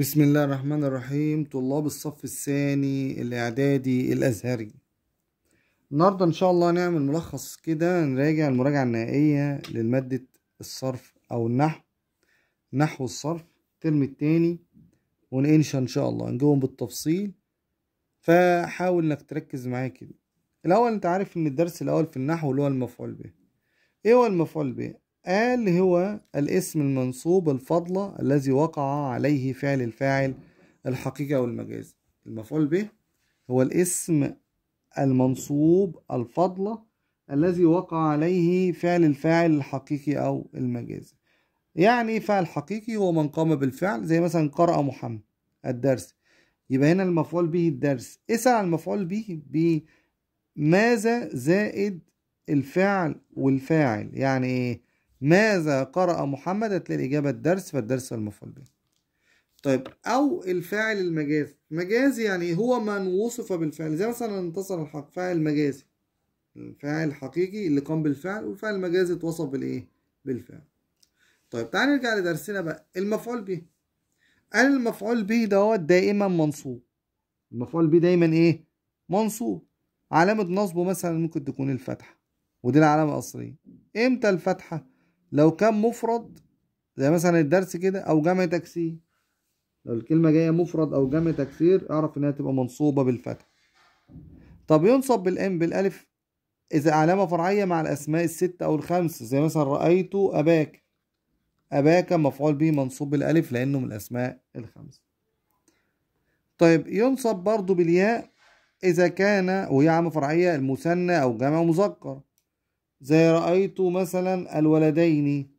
بسم الله الرحمن الرحيم طلاب الصف الثاني الإعدادي الأزهري النهاردة إن شاء الله نعمل ملخص كده نراجع المراجعة النهائية لماده الصرف أو النحو نحو الصرف الترم الثاني وننشا إن شاء الله نجيبهم بالتفصيل فحاول إنك تركز معايا كده الأول أنت عارف إن الدرس الأول في النحو اللي هو المفعول به إيه هو المفعول به؟ قال هو الاسم المنصوب الفضلة الذي وقع عليه فعل الفاعل الحقيقي أو المجازي المفعول به هو الاسم المنصوب الفضلة الذي وقع عليه فعل الفاعل الحقيقي أو المجازي يعني فعل حقيقي هو من قام بالفعل زي مثلا قرأ محمد الدرس يبقى هنا المفعول به الدرس اسأل عن المفعول به بماذا زائد الفعل والفاعل يعني ايه ماذا قرأ محمد هتلاقي الإجابة الدرس فالدرس المفعول به. طيب أو الفاعل المجازي مجازي يعني هو من وصف بالفعل زي مثلا انتصر الحق فاعل مجازي الفاعل الحقيقي اللي قام بالفعل والفاعل المجازي اتوصف بالإيه بالفعل طيب تعالى نرجع لدرسنا بقى المفعول به قال المفعول به دوت دائما منصوب المفعول به دايما ايه منصوب علامة نصبه مثلا ممكن تكون الفتحة ودي العلامة الأصلية امتى الفتحة لو كان مفرد زي مثلا الدرس كده او جمع تكسير لو الكلمة جاية مفرد او جمع تكسير اعرف انها تبقى منصوبة بالفتح طب ينصب بالام بالالف اذا علامة فرعية مع الاسماء الست او الخمس زي مثلا رأيت اباك اباك مفعول به منصوب بالالف لانه من الاسماء الخمس طيب ينصب برضو بالياء اذا كان وهي علامة فرعية المثنى او جمع مذكر زي رأيت مثلا الولدين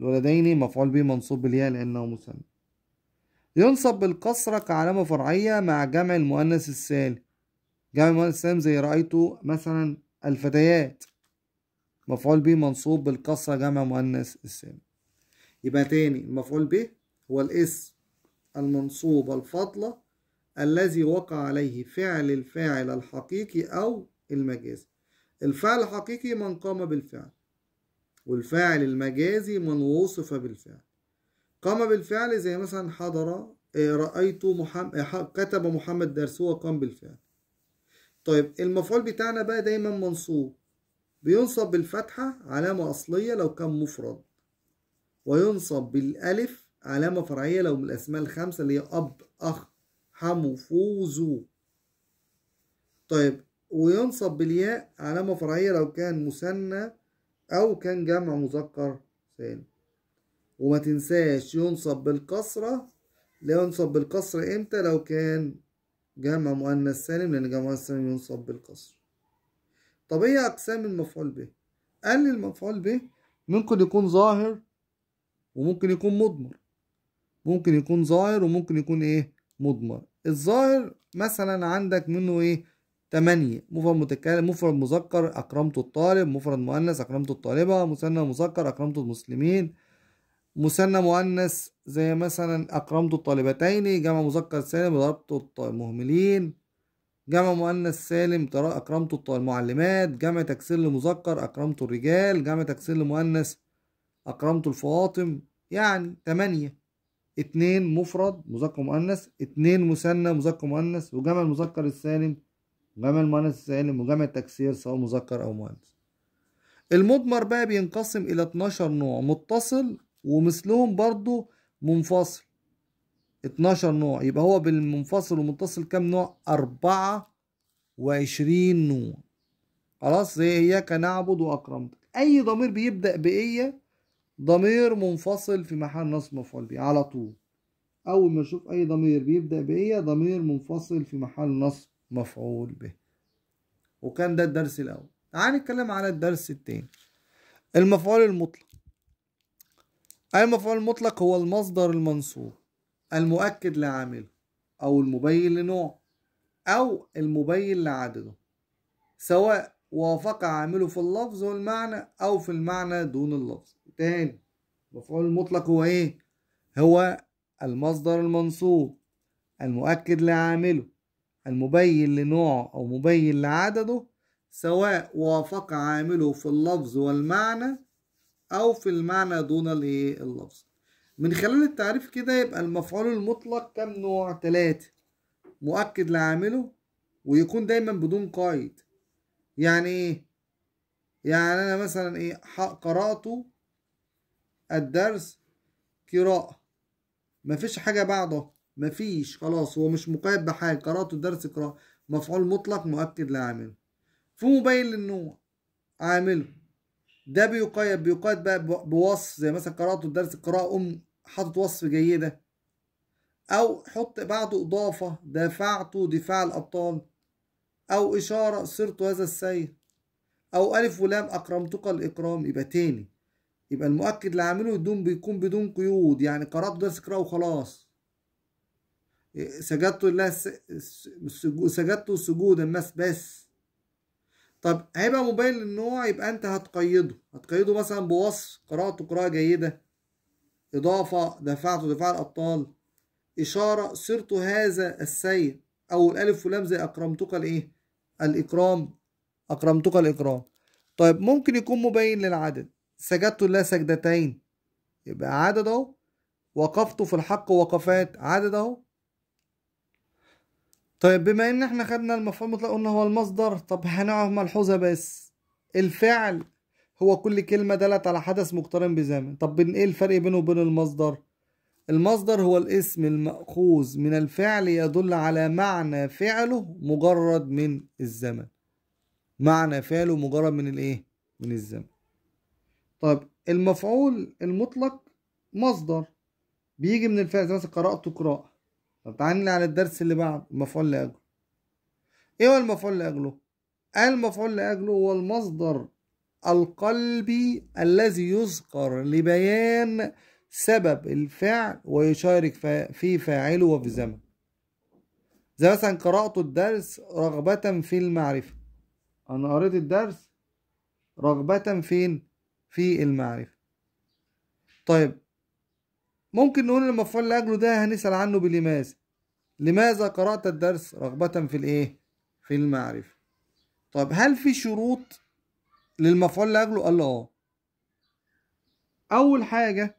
الولدين مفعول به منصوب بالياء لأنه مثنى ينصب بالكسرة كعلامة فرعية مع جمع المؤنث السالم جمع المؤنث السالم زي رأيت مثلا الفتيات مفعول به منصوب بالكسرة جمع مؤنث السالم يبقى تاني المفعول به هو الاسم المنصوب الفضلة الذي وقع عليه فعل الفاعل الحقيقي أو المجازي الفعل الحقيقي من قام بالفعل والفاعل المجازي من وصف بالفعل قام بالفعل زي مثلا حضر آه، رأيت محمد آه، كتب محمد درس هو قام بالفعل طيب المفعول بتاعنا بقى دايما منصوب بينصب بالفتحة علامة أصلية لو كان مفرد وينصب بالألف علامة فرعية لو من الأسماء الخمسة اللي هي أب أخ حمو فوزو طيب وينصب بالياء علامة فرعية لو كان مثنى أو كان جمع مذكر سالم وما تنساش ينصب بالكسرة لا ينصب بالكسر إمتى لو كان جمع مؤنث سالم لأن جمع مؤنث سالم ينصب بالكسر طب إيه أقسام المفعول به؟ قال لي المفعول به ممكن يكون ظاهر وممكن يكون مضمر ممكن يكون ظاهر وممكن يكون إيه؟ مضمر الظاهر مثلا عندك منه إيه؟ 8 مفرد متكلم مفرد مذكر أكرمت الطالب مفرد مؤنث أكرمت الطالبة مثنى مذكر أكرمت المسلمين مثنى مؤنث زي مثلا أكرمت الطالبتين جمع مذكر سالم ضربت المهملين جمع مؤنث سالم أكرمت المعلمات جمع تكسير لمذكر أكرمت الرجال جمع تكسير لمؤنث أكرمت الفواطم يعني تمانية اتنين مفرد مذكر مؤنث اتنين مثنى مذكر مؤنث وجمع المذكر السالم وجمع المؤنث السالم وجمع التكسير سواء مذكر أو مؤنث المضمر بقى بينقسم إلى 12 نوع متصل ومثلهم برضو منفصل 12 نوع يبقى هو بالمنفصل والمتصل كام نوع؟ 24 نوع خلاص زي إياك نعبد وأكرمتك أي ضمير بيبدأ بإيا ضمير منفصل في محل نصب مفعول به على طول أول ما نشوف أي ضمير بيبدأ بإيا ضمير منفصل في محل نصب مفعول به وكان ده الدرس الأول تعال نتكلم على الدرس التاني المفعول المطلق المفعول المطلق هو المصدر المنصوب المؤكد لعامله أو المبين لنوعه أو المبين لعدده سواء وافق عامله في اللفظ والمعنى أو في المعنى دون اللفظ تاني المفعول المطلق هو إيه؟ هو المصدر المنصوب المؤكد لعامله المبين لنوعه أو مبين لعدده سواء وافق عامله في اللفظ والمعنى أو في المعنى دون اللفظ من خلال التعريف كده يبقى المفعول المطلق كم نوع تلاتة مؤكد لعامله ويكون دايما بدون قائد يعني ايه يعني انا مثلا ايه قرأت الدرس قراءة مفيش حاجة بعده مفيش خلاص هو مش مقيد بحاجة قرات الدرس قراءة مفعول مطلق مؤكد لعامل في مبين للنوع عامله ده بيقيد بيقيد بقى بوصف زي مثلا قرات الدرس قراءة ام حاطط وصف جيدة أو حط بعده إضافة دافعته دفاع الأبطال أو إشارة صرت هذا السير أو ألف ولام أكرمتك الإكرام يبقى تاني يبقى المؤكد لعامله بدون بيكون بدون قيود يعني قرات درس قراءة وخلاص سجدت لله سجدت سجود الناس بس طب هيبقى مبين للنوع يبقى انت هتقيده هتقيده مثلا بوصف قراءته قراءة جيدة إضافة دفعته دفاع الأبطال إشارة صرت هذا السيد أو الألف ولام زي أكرمتك الإيه؟ الإكرام أكرمتك الإكرام طيب ممكن يكون مبين للعدد سجدت لله سجدتين يبقى عدد أهو وقفت في الحق وقفات عدد أهو طيب بما ان احنا خدنا المفعول المطلق قلنا هو المصدر طب هنعه ملحوظة بس الفعل هو كل كلمة دلت على حدث مقترن بزمن طب بين ايه الفرق بينه وبين المصدر المصدر هو الاسم المأخوذ من الفعل يدل على معنى فعله مجرد من الزمن معنى فعله مجرد من الايه من الزمن طب المفعول المطلق مصدر بيجي من الفعل زي مثلا قرأت قراءة طب تعالى على الدرس اللي بعد المفعول لاجله ايه هو المفعول لاجله المفعول لاجله هو المصدر القلبي الذي يذكر لبيان سبب الفعل ويشارك في فاعله وفي زمن زي مثلا قرأت الدرس رغبة في المعرفة أنا قريت الدرس رغبة فين في المعرفة طيب ممكن نقول المفعول لاجله ده هنسأل عنه بلماذا لماذا قرأت الدرس رغبة في الايه في المعرفة طب هل في شروط للمفعول لاجله قال له اه اول حاجة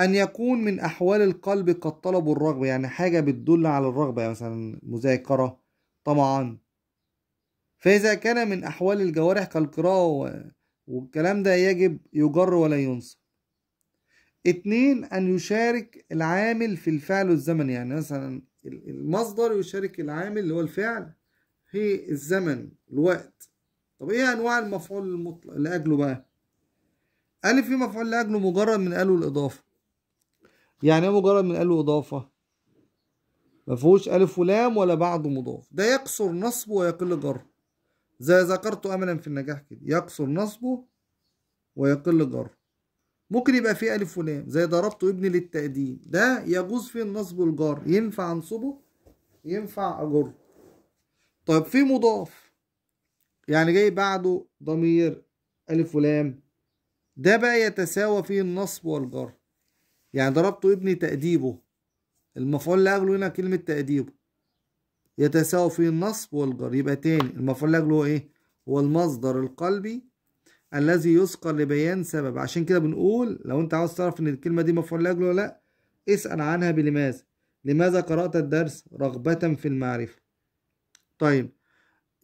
ان يكون من احوال القلب قد طلب الرغبة يعني حاجة بتدل على الرغبة يعني مثلا مذاكرة طبعا فإذا كان من أحوال الجوارح كالقراءة والكلام ده يجب يجر ولا ينصب اتنين أن يشارك العامل في الفعل والزمن يعني مثلا المصدر يشارك العامل اللي هو الفعل في الزمن الوقت طب ايه انواع المفعول المطلق لاجله بقى الف في مفعول لاجله مجرد من قاله الاضافه يعني ايه مجرد من قاله اضافه ما فيهوش الف ولام ولا بعض مضاف ده يقصر نصبه ويقل جره زي ذكرت املا في النجاح كده يقصر نصبه ويقل جره ممكن يبقى فيه ألف ولام زي ضربته ابني للتقديم ده يجوز فيه النصب والجر ينفع أنصبه ينفع أجره طيب في مضاف يعني جاي بعده ضمير ألف ولام ده بقى يتساوى فيه النصب والجر يعني ضربته ابني تأديبه المفعول قبله هنا كلمة تأديبه يتساوى فيه النصب والجر يبقى تاني المفعول قبله هو إيه؟ هو المصدر القلبي الذي يذكر لبيان سبب عشان كده بنقول لو انت عاوز تعرف ان الكلمة دي مفعول لاجله ولا لا اسأل عنها بلماذا لماذا قرأت الدرس رغبة في المعرفة طيب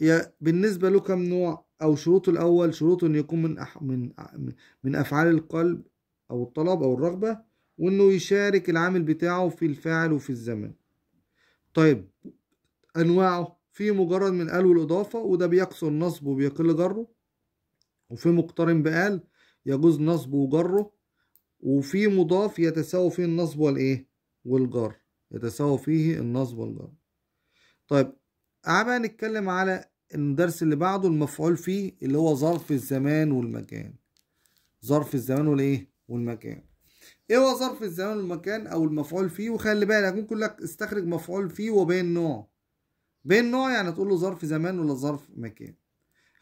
يا بالنسبة له كم نوع أو شروطه الأول شروط إنه يكون من أح... من من أفعال القلب أو الطلب أو الرغبة وإنه يشارك العامل بتاعه في الفاعل وفي الزمن. طيب أنواعه في مجرد من الو الإضافة وده بيقصر نصبه وبيقل جره وفي مقترن بقال يجوز نصب وجره وفي مضاف يتساوى فيه النصب والايه والجر يتساوى فيه النصب والجر طيب تعال بقى نتكلم على الدرس اللي بعده المفعول فيه اللي هو ظرف الزمان والمكان ظرف الزمان والايه والمكان ايه هو ظرف الزمان والمكان او المفعول فيه وخلي بالك ممكن لك استخرج مفعول فيه وبين نوعه بين نوع يعني تقول له ظرف زمان ولا ظرف مكان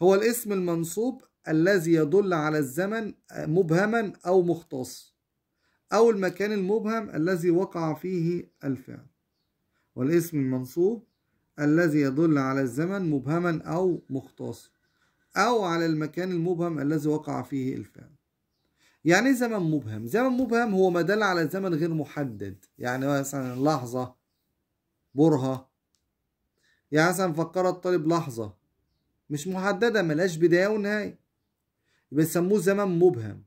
هو الاسم المنصوب الذي يدل على الزمن آه، مبهما أو مختص أو المكان المبهم الذي وقع فيه الفعل والاسم المنصوب الذي يدل على الزمن مبهما أو مختص أو على المكان المبهم الذي وقع فيه الفعل يعني زمن مبهم زمن مبهم هو ما دل على زمن غير محدد يعني مثلا لحظة برهة يعني مثلا فكر الطالب لحظة مش محددة ملهاش بداية ونهاية بيسموه زمن مبهم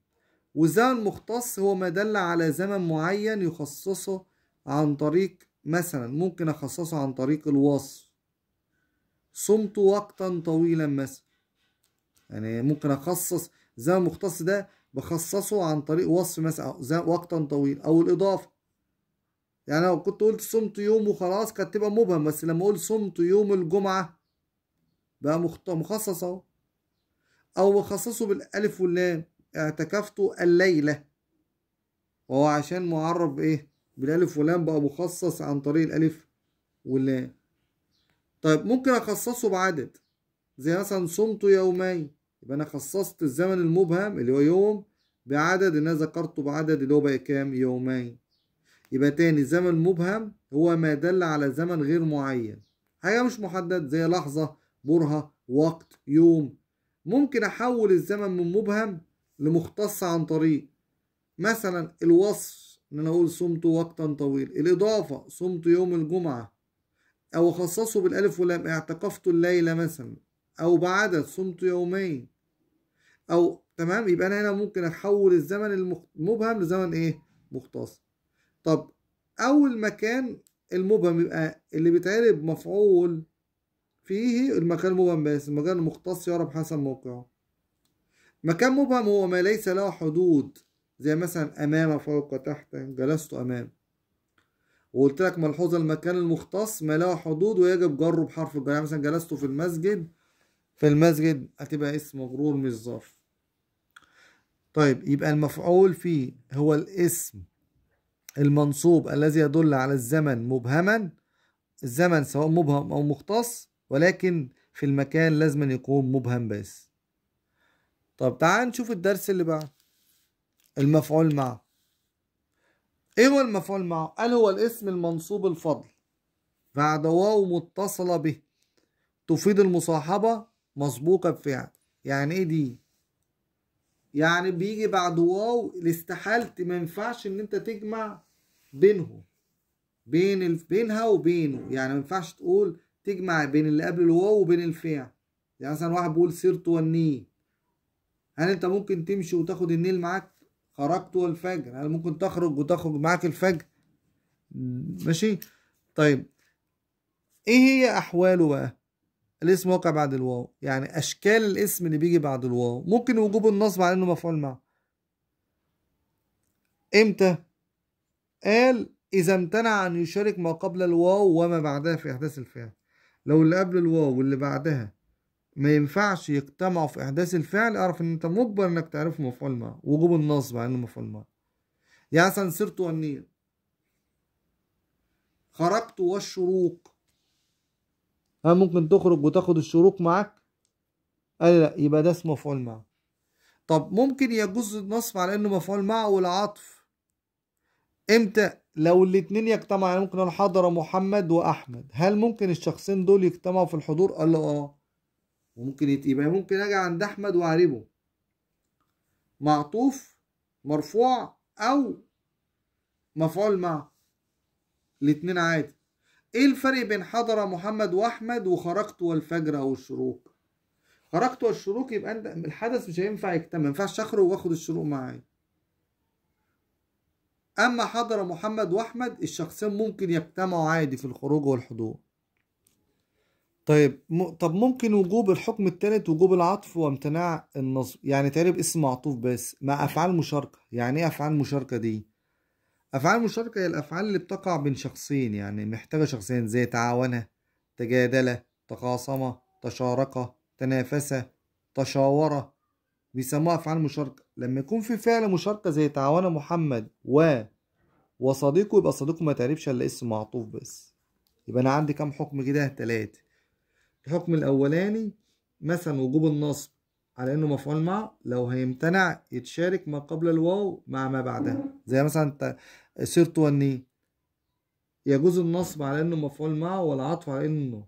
والزمن المختص هو ما دل على زمن معين يخصصه عن طريق مثلا ممكن أخصصه عن طريق الوصف صمت وقتا طويلا مثلا يعني ممكن أخصص زمن مختص ده بخصصه عن طريق وصف مثلا وقتا طويلا أو الإضافة يعني لو كنت قلت صمت يوم وخلاص كانت تبقى مبهم بس لما أقول صمت يوم الجمعة بقى مخصص اهو او مخصصه بالالف واللام اعتكفت الليله وهو عشان معرف بايه بالالف واللام بقى مخصص عن طريق الالف واللام طيب ممكن اخصصه بعدد زي مثلا صمت يومين يبقى انا خصصت الزمن المبهم اللي هو يوم بعدد ان انا ذكرته بعدد اللي هو بقى كام يومين يبقى تاني زمن مبهم هو ما دل على زمن غير معين حاجة مش محدد زي لحظة برهة وقت يوم ممكن أحول الزمن من مبهم لمختص عن طريق مثلا الوصف إن أنا أقول صمت وقتا طويل الإضافة صمت يوم الجمعة أو أخصصه بالألف واللام اعتقفت الليلة مثلا أو بعدد صمت يومين أو تمام يبقى أنا هنا ممكن أحول الزمن المبهم لزمن إيه؟ مختص طب أول مكان المبهم يبقى اللي بيتعرب مفعول فيه المكان المبهم بس المكان المختص يعرف حسب موقعه مكان مبهم هو ما ليس له حدود زي مثلا أمام فوق تحت جلست أمام وقلت لك ملحوظة المكان المختص ما له حدود ويجب جره بحرف الجر يعني مثلا جلست في المسجد في المسجد هتبقى اسم مجرور مش ظرف طيب يبقى المفعول فيه هو الاسم المنصوب الذي يدل على الزمن مبهما الزمن سواء مبهم أو مختص ولكن في المكان لازم يكون مبهم بس طب تعال نشوف الدرس اللي بعد المفعول مع ايه هو المفعول مع قال هو الاسم المنصوب الفضل بعد واو متصلة به تفيد المصاحبة مسبوقة بفعل يعني ايه دي يعني بيجي بعد واو الاستحالة ما ينفعش ان انت تجمع بينهم بين ال... بينها وبينه يعني ما ينفعش تقول تجمع بين اللي قبل الواو وبين الفعل يعني مثلا واحد بيقول سرت والنيل هل انت ممكن تمشي وتاخد النيل معاك خرجت والفجر هل ممكن تخرج وتخرج معاك الفجر ماشي طيب ايه هي احواله بقى الاسم وقع بعد الواو يعني اشكال الاسم اللي بيجي بعد الواو ممكن وجوب النصب على انه مفعول معه امتى قال اذا امتنع ان يشارك ما قبل الواو وما بعدها في احداث الفعل لو اللي قبل الواو واللي بعدها ما ينفعش يجتمعوا في احداث الفعل اعرف ان انت مجبر انك تعرفه مفعول ما وجوب النصب على انه مفعول معه يعني مثلا سرت والنيل خرجت والشروق هل ممكن تخرج وتاخد الشروق معاك قال لا يبقى ده اسمه مفعول ما طب ممكن يجوز النصب على انه مفعول معه والعطف امتى لو الاتنين يجتمعوا يعني ممكن حضر محمد واحمد هل ممكن الشخصين دول يجتمعوا في الحضور قال له اه وممكن يبقى ممكن اجي عند احمد واعربه معطوف مرفوع او مفعول مع الاتنين عادي ايه الفرق بين حضر محمد واحمد وخرجت والفجر او الشروق خرجت والشروق يبقى الحدث مش هينفع يكتمل ما ينفعش اخرج واخد الشروق معايا أما حضر محمد وأحمد الشخصين ممكن يجتمعوا عادي في الخروج والحضور طيب م... طب ممكن وجوب الحكم الثالث وجوب العطف وامتناع النصب يعني تقريب اسم معطوف بس مع أفعال مشاركة يعني إيه أفعال مشاركة دي؟ أفعال مشاركة هي الأفعال اللي بتقع بين شخصين يعني محتاجة شخصين زي تعاونة تجادلة تخاصمة تشاركة تنافسة تشاورة بيسموها افعال مشاركه لما يكون في فعل مشاركه زي تعاون محمد و وصديقه يبقى صديقه ما تعرفش الا اسم معطوف بس يبقى انا عندي كام حكم كده ثلاثه الحكم الاولاني مثلا وجوب النصب على انه مفعول مع لو هيمتنع يتشارك ما قبل الواو مع ما بعدها زي مثلا سرت وني يجوز النصب على انه مفعول مع والعطف على انه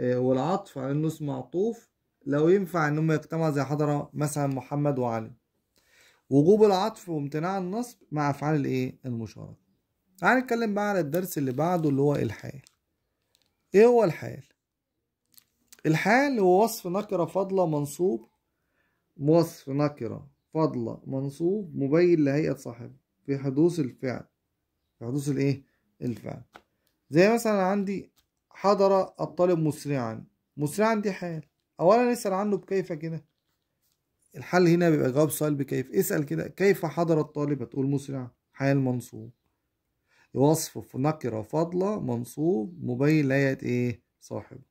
آه، والعطف على انه اسم معطوف لو ينفع ان هم يجتمعوا زي حضرة مثلا محمد وعلي وجوب العطف وامتناع النصب مع افعال الايه المشاركة تعال نتكلم بقى على الدرس اللي بعده اللي هو الحال ايه هو الحال الحال هو وصف نكرة فاضلة منصوب وصف نكرة فاضلة منصوب مبين لهيئة صاحبه في حدوث الفعل في حدوث الايه الفعل زي مثلا عندي حضر الطالب مسرعا مسرعا دي حال اولا اسال عنه بكيف كده الحل هنا بيبقى جواب سؤال بكيف اسال كده كيف حضر الطالب تقول مسرع حال منصوب وصف نكره فاضله منصوب مبين لايه ايه صاحبه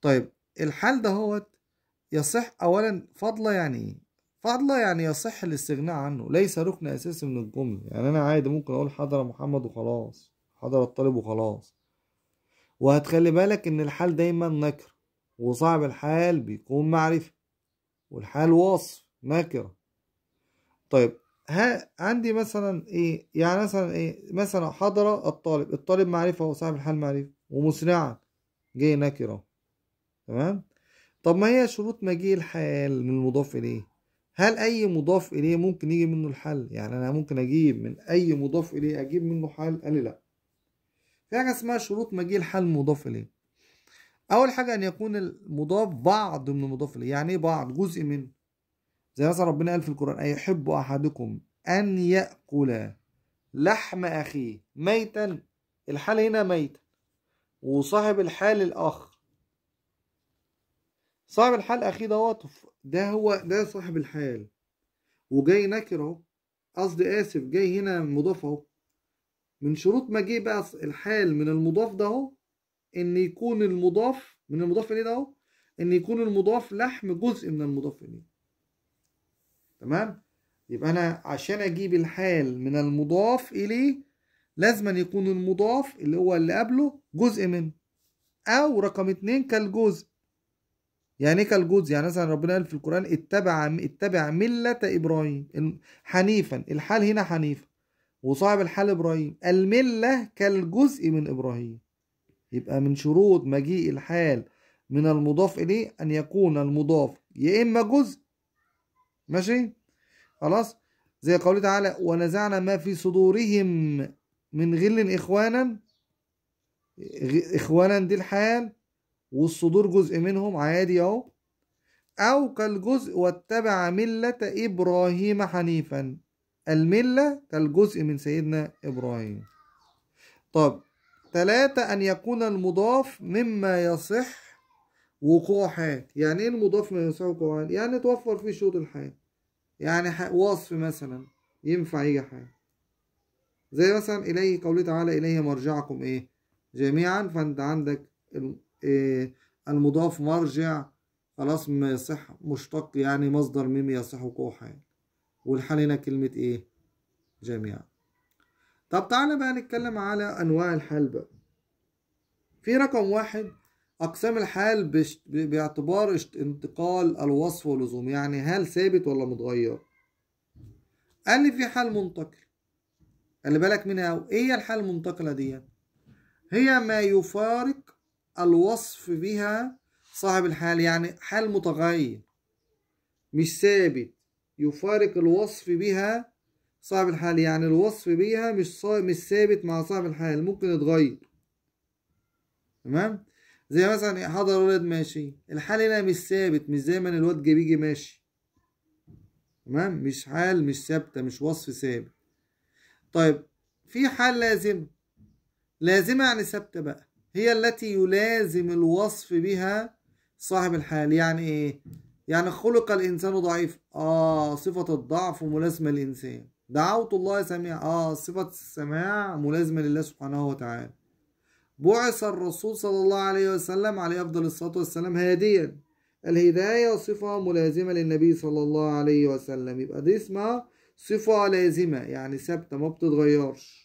طيب الحال هو يصح اولا فاضله يعني ايه فاضله يعني يصح الاستغناء عنه ليس ركن اساسي من الجمله يعني انا عادي ممكن اقول حضر محمد وخلاص حضر الطالب وخلاص وهتخلي بالك ان الحال دايما نكر وصاحب الحال بيكون معرفة والحال وصف نكرة طيب ها عندي مثلا ايه يعني مثلا ايه مثلا حضر الطالب الطالب معرفة وصاحب الحال معرفة ومسرعا جه نكرة تمام طب ما هي شروط مجيء الحال من المضاف اليه هل اي مضاف اليه ممكن يجي منه الحل يعني انا ممكن اجيب من اي مضاف اليه اجيب منه حل قال لي لا في حاجه اسمها شروط مجيء الحال مضاف اليه اول حاجه ان يكون المضاف بعض من المضاف اليه يعني ايه بعض جزء منه زي مثلا ربنا قال في القران ايحب احدكم ان ياكل لحم اخيه ميتا الحال هنا ميتا وصاحب الحال الاخر صاحب الحال اخيه ده دوت ده هو ده صاحب الحال وجاي نكر اهو قصدي اسف جاي هنا مضاف اهو من شروط ما جه بقى الحال من المضاف ده اهو ان يكون المضاف من المضاف اليه ده اهو ان يكون المضاف لحم جزء من المضاف اليه تمام يبقى انا عشان اجيب الحال من المضاف اليه لازم أن يكون المضاف اللي هو اللي قبله جزء منه او رقم اتنين كالجزء يعني ايه كالجزء يعني مثلا ربنا قال في القران اتبع اتبع مله ابراهيم حنيفا الحال هنا حنيفا وصاحب الحال ابراهيم المله كالجزء من ابراهيم يبقى من شروط مجيء الحال من المضاف إليه أن يكون المضاف يا إما جزء ماشي خلاص زي قوله تعالى ونزعنا ما في صدورهم من غل إخوانا إخوانا دي الحال والصدور جزء منهم عادي أهو أو كالجزء واتبع ملة إبراهيم حنيفا الملة كالجزء من سيدنا إبراهيم طب ثلاثة أن يكون المضاف مما يصح وقوع حال يعني إيه المضاف مما يصح وقوع حال يعني توفر فيه شروط الحال يعني وصف مثلا ينفع يجي حال زي مثلا إليه قوله تعالى إليه مرجعكم إيه جميعا فأنت عندك إيه؟ المضاف مرجع خلاص مما يصح مشتق يعني مصدر مما يصح وقوع حال والحال هنا كلمة إيه جميعا طب تعالى بقى نتكلم على أنواع الحال بقى في رقم واحد أقسام الحال باعتبار انتقال الوصف واللزوم يعني هل ثابت ولا متغير قال لي في حال منتقل خلي بالك منها إيه هي الحال المنتقلة دي هي ما يفارق الوصف بها صاحب الحال يعني حال متغير مش ثابت يفارق الوصف بها صاحب الحال يعني الوصف بيها مش صا... مش ثابت مع صاحب الحال ممكن يتغير تمام زي مثلا حضر ولد ماشي الحال هنا مش ثابت مش زي ما الواد جه بيجي ماشي تمام مش حال مش ثابته مش وصف ثابت طيب في حال لازم لازمه يعني ثابته بقى هي التي يلازم الوصف بها صاحب الحال يعني ايه يعني خلق الانسان ضعيف اه صفه الضعف ملازمه الانسان دعوت الله سميع اه صفة السماع ملازمة لله سبحانه وتعالى بعث الرسول صلى الله عليه وسلم عليه أفضل الصلاة والسلام هاديا الهداية صفة ملازمة للنبي صلى الله عليه وسلم يبقى دي اسمها صفة لازمة يعني ثابتة ما بتتغيرش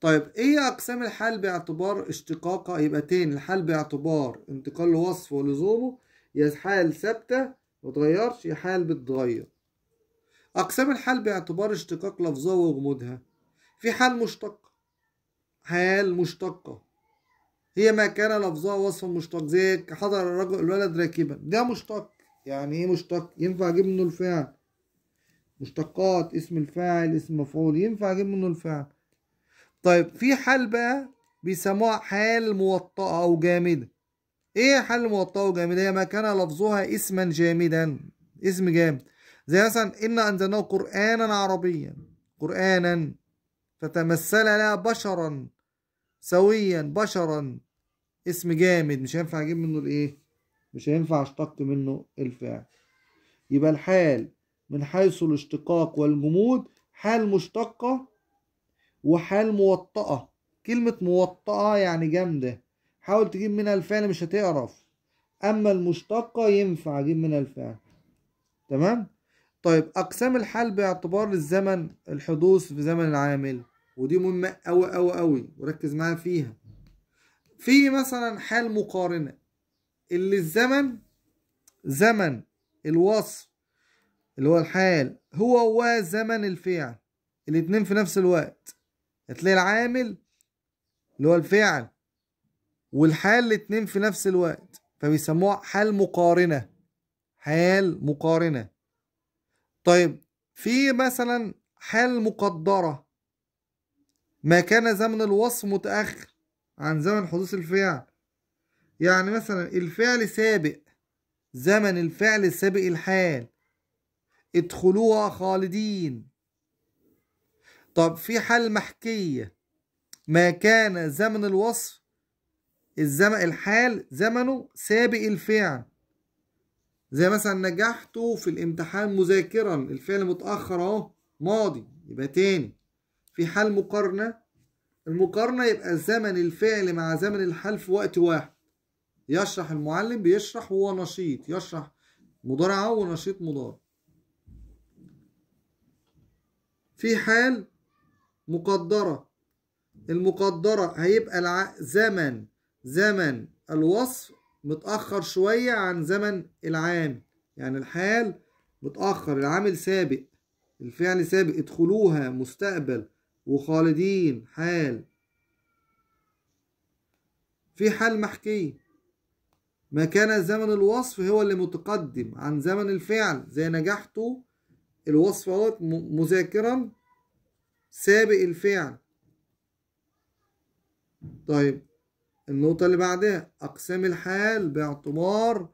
طيب ايه اقسام الحال باعتبار اشتقاقه يبقى تاني الحال باعتبار انتقال وصفه ولزومه يا حال ثابته ما يا حال بتتغير أقسام الحال باعتبار اشتقاق لفظها وغموضها في حال مشتق حال مشتقة هي ما كان لفظها وصفا مشتق زي حضر الرجل الولد راكبا ده مشتق يعني ايه مشتق ينفع اجيب منه الفعل مشتقات اسم الفاعل اسم مفعول ينفع اجيب منه الفعل طيب في حال بقى بيسموها حال موطأة او جامدة ايه حال موطأة وجامدة هي ما كان لفظها اسما جامدا اسم جامد زي مثلا إنا أنزلناه قرآنا عربيا قرآنا فتمثل لها بشرا سويا بشرا اسم جامد مش هينفع أجيب منه الإيه؟ مش هينفع أشتق منه الفعل يبقى الحال من حيث الاشتقاق والجمود حال مشتقة وحال موطأة كلمة موطأة يعني جامدة حاول تجيب منها الفعل مش هتعرف أما المشتقة ينفع أجيب منها الفعل تمام طيب أقسام الحال باعتبار الزمن الحدوث في زمن العامل ودي مهمة أوي أوي أوي وركز معايا فيها في مثلا حال مقارنة اللي الزمن زمن الوصف اللي هو الحال هو وزمن الفعل الاتنين في نفس الوقت هتلاقي العامل اللي هو الفعل والحال الاتنين في نفس الوقت فبيسموها حال مقارنة حال مقارنة طيب في مثلا حال مقدرة ما كان زمن الوصف متأخر عن زمن حدوث الفعل يعني مثلا الفعل سابق زمن الفعل سابق الحال ادخلوها خالدين طب في حال محكية ما كان زمن الوصف الزمن الحال زمنه سابق الفعل زي مثلا نجحت في الامتحان مذاكرا الفعل متأخر اهو ماضي يبقى تاني في حال مقارنة المقارنة يبقى زمن الفعل مع زمن الحال في وقت واحد يشرح المعلم بيشرح وهو نشيط يشرح مضارع ونشيط مضارع في حال مقدرة المقدرة هيبقى زمن زمن الوصف متأخر شوية عن زمن العامل يعني الحال متأخر العامل سابق الفعل سابق ادخلوها مستقبل وخالدين حال في حال محكي ما كان زمن الوصف هو اللي متقدم عن زمن الفعل زي نجحته الوصف مذاكرا سابق الفعل طيب النقطة اللي بعدها أقسام الحال باعتبار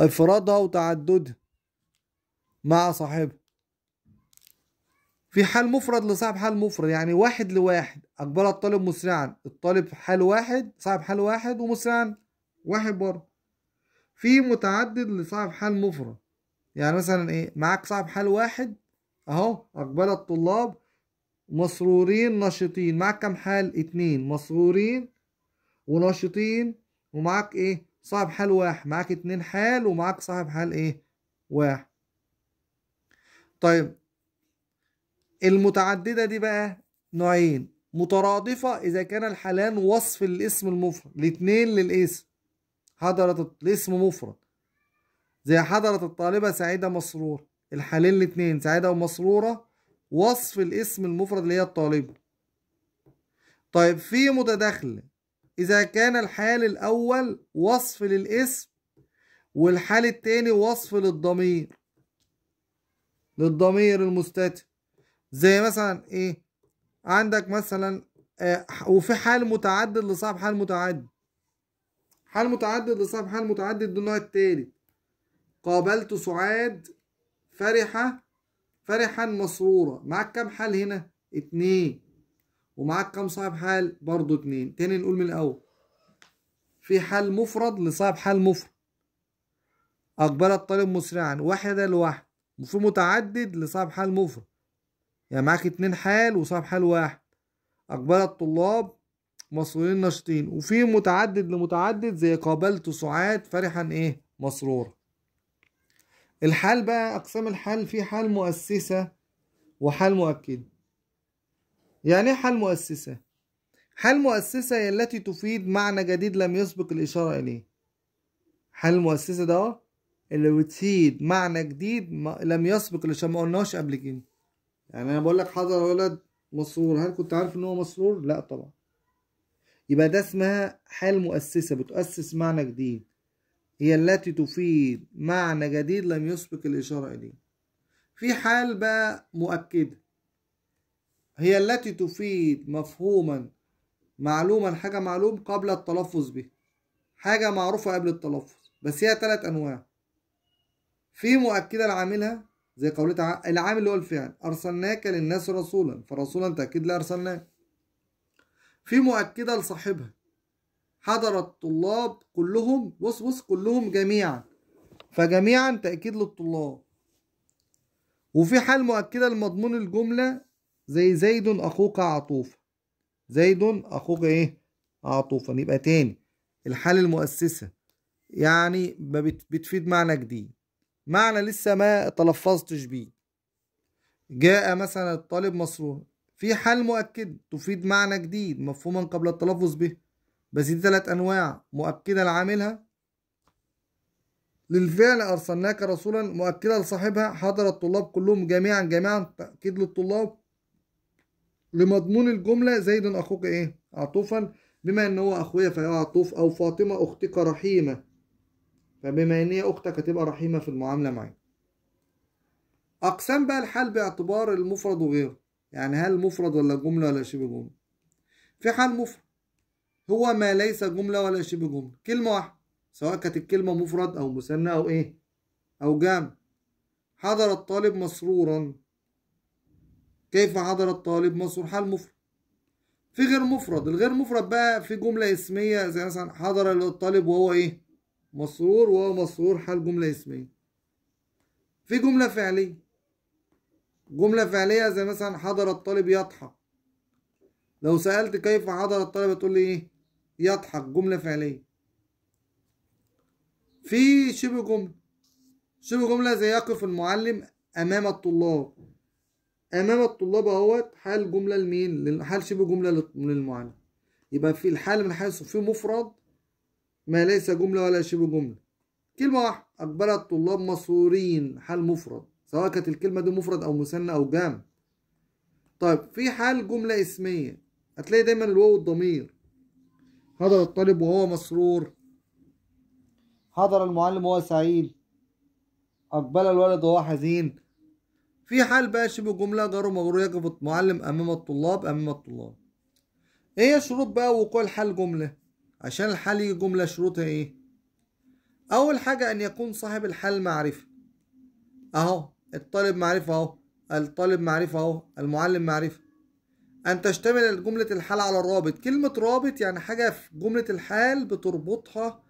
إفرادها وتعددها مع صاحبها في حال مفرد لصاحب حال مفرد يعني واحد لواحد أقبل الطالب مسرعا الطالب حال واحد صاحب حال واحد ومسرعا واحد برضه في متعدد لصاحب حال مفرد يعني مثلا إيه معاك صاحب حال واحد أهو أقبل الطلاب مسرورين نشطين معك كم حال اتنين مسرورين ونشطين ومعك ايه صاحب حال واحد معك اتنين حال ومعك صاحب حال ايه واحد طيب المتعددة دي بقى نوعين مترادفة إذا كان الحالان وصف الاسم المفرد الاتنين للاسم حضرة الاسم مفرد زي حضرة الطالبة سعيدة مسرور الحالين الاتنين سعيدة ومسرورة وصف الاسم المفرد اللي هي الطالب طيب في متداخلة إذا كان الحال الأول وصف للاسم والحال التاني وصف للضمير للضمير المستتر زي مثلا إيه عندك مثلا آه وفي حال متعدد لصاحب حال متعدد حال متعدد لصاحب حال متعدد ده النوع التالت قابلت سعاد فرحة فرحا مسرورا معاك كام حال هنا اتنين ومعاك كام صاحب حال برضو اتنين تاني نقول من الاول في حال مفرد لصاحب حال مفرد أقبل الطالب مسرعا واحدا لواحد وفي متعدد لصاحب حال مفرد يعني معاك اتنين حال وصاحب حال واحد أقبل الطلاب مسرورين نشطين وفي متعدد لمتعدد زي قابلت سعاد فرحا ايه مسرورا الحال بقى أقسام الحال في حال مؤسسة وحال مؤكدة يعني إيه حال مؤسسة؟ حال مؤسسة هي التي تفيد معنى جديد لم يسبق الإشارة إليه حال مؤسسة ده اللي بتفيد معنى جديد لم يسبق الإشارة ما قلناش قبل كده يعني أنا بقول لك حضر ولد مسرور هل كنت عارف إن هو مسرور؟ لأ طبعا يبقى ده اسمها حال مؤسسة بتؤسس معنى جديد هي التي تفيد معنى جديد لم يسبق الإشارة إليه في حال بقى مؤكدة هي التي تفيد مفهوما معلوما حاجة معلوم قبل التلفظ به حاجة معروفة قبل التلفظ بس هي تلات أنواع في مؤكدة لعاملها زي قولتها العامل اللي هو الفعل أرسلناك للناس رسولا فرسولا تأكيد لأرسلناك في مؤكدة لصاحبها حضر الطلاب كلهم بص بص كلهم جميعا فجميعا تأكيد للطلاب وفي حال مؤكدة لمضمون الجملة زي زيد أخوك عطوفة زيد أخوك إيه عطوفة يبقى تاني الحال المؤسسة يعني بتفيد معنى جديد معنى لسه ما تلفظتش بيه جاء مثلا الطالب مسرور في حال مؤكد تفيد معنى جديد مفهوما قبل التلفظ به بس دي ثلاث أنواع مؤكدة لعاملها للفعل أرسلناك رسولا مؤكدة لصاحبها حضر الطلاب كلهم جميعا جميعا تأكيد للطلاب لمضمون الجملة زيد أخوك إيه عطوفا بما إن هو أخويا فهي عطوف أو فاطمة أختك رحيمة فبما إن هي أختك هتبقى رحيمة في المعاملة معي أقسام بقى الحال باعتبار المفرد وغيره يعني هل مفرد ولا جملة ولا شبه جملة في حال مفرد هو ما ليس جملة ولا شبه جملة كلمة واحدة سواء كانت الكلمة مفرد أو مثنى أو إيه أو جمع حضر الطالب مسرورا كيف حضر الطالب مسرور حال مفرد في غير مفرد الغير مفرد بقى في جملة اسمية زي مثلا حضر الطالب وهو إيه مسرور وهو مسرور حال جملة اسمية في جملة فعلية جملة فعلية زي مثلا حضر الطالب يضحك لو سألت كيف حضر الطالب تقول لي إيه يضحك جملة فعلية في شبه جملة شبه جملة زي يقف المعلم أمام الطلاب أمام الطلاب أهوت حال جملة لمين؟ حال شبه جملة للمعلم يبقى في الحال من حيث في مفرد ما ليس جملة ولا شبه جملة كلمة واحدة أقبل الطلاب مسرورين حال مفرد سواء كانت الكلمة دي مفرد أو مثنى أو جمع طيب في حال جملة اسمية هتلاقي دايما الواو الضمير حضر الطالب وهو مسرور حضر المعلم وهو سعيد أقبل الولد وهو حزين في حال بقى شبه جملة جار ومجرور يقف المعلم أمام الطلاب أمام الطلاب إيه شروط بقى وقوع الحال جملة عشان الحال يجي جملة شروطها إيه أول حاجة أن يكون صاحب الحال معرفة أهو الطالب معرفة أهو الطالب معرفة أهو المعلم معرفة أن تشتمل جملة الحال على الرابط كلمة رابط يعني حاجة في جملة الحال بتربطها